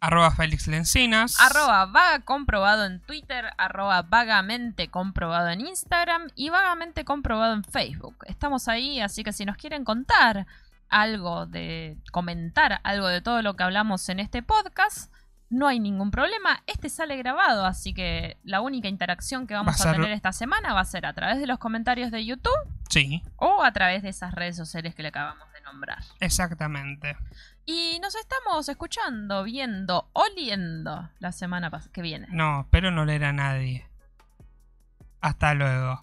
Arroba Félix Lencinas. Arroba vaga comprobado en Twitter, arroba vagamente comprobado en Instagram y vagamente comprobado en Facebook. Estamos ahí, así que si nos quieren contar algo de, comentar algo de todo lo que hablamos en este podcast, no hay ningún problema. Este sale grabado, así que la única interacción que vamos a, tener esta semana va a ser a través de los comentarios de YouTube. Sí. O a través de esas redes sociales que le acabamos de nombrar. Exactamente. Y nos estamos escuchando, viendo, oliendo la semana que viene. No, pero no leer a nadie. Hasta luego.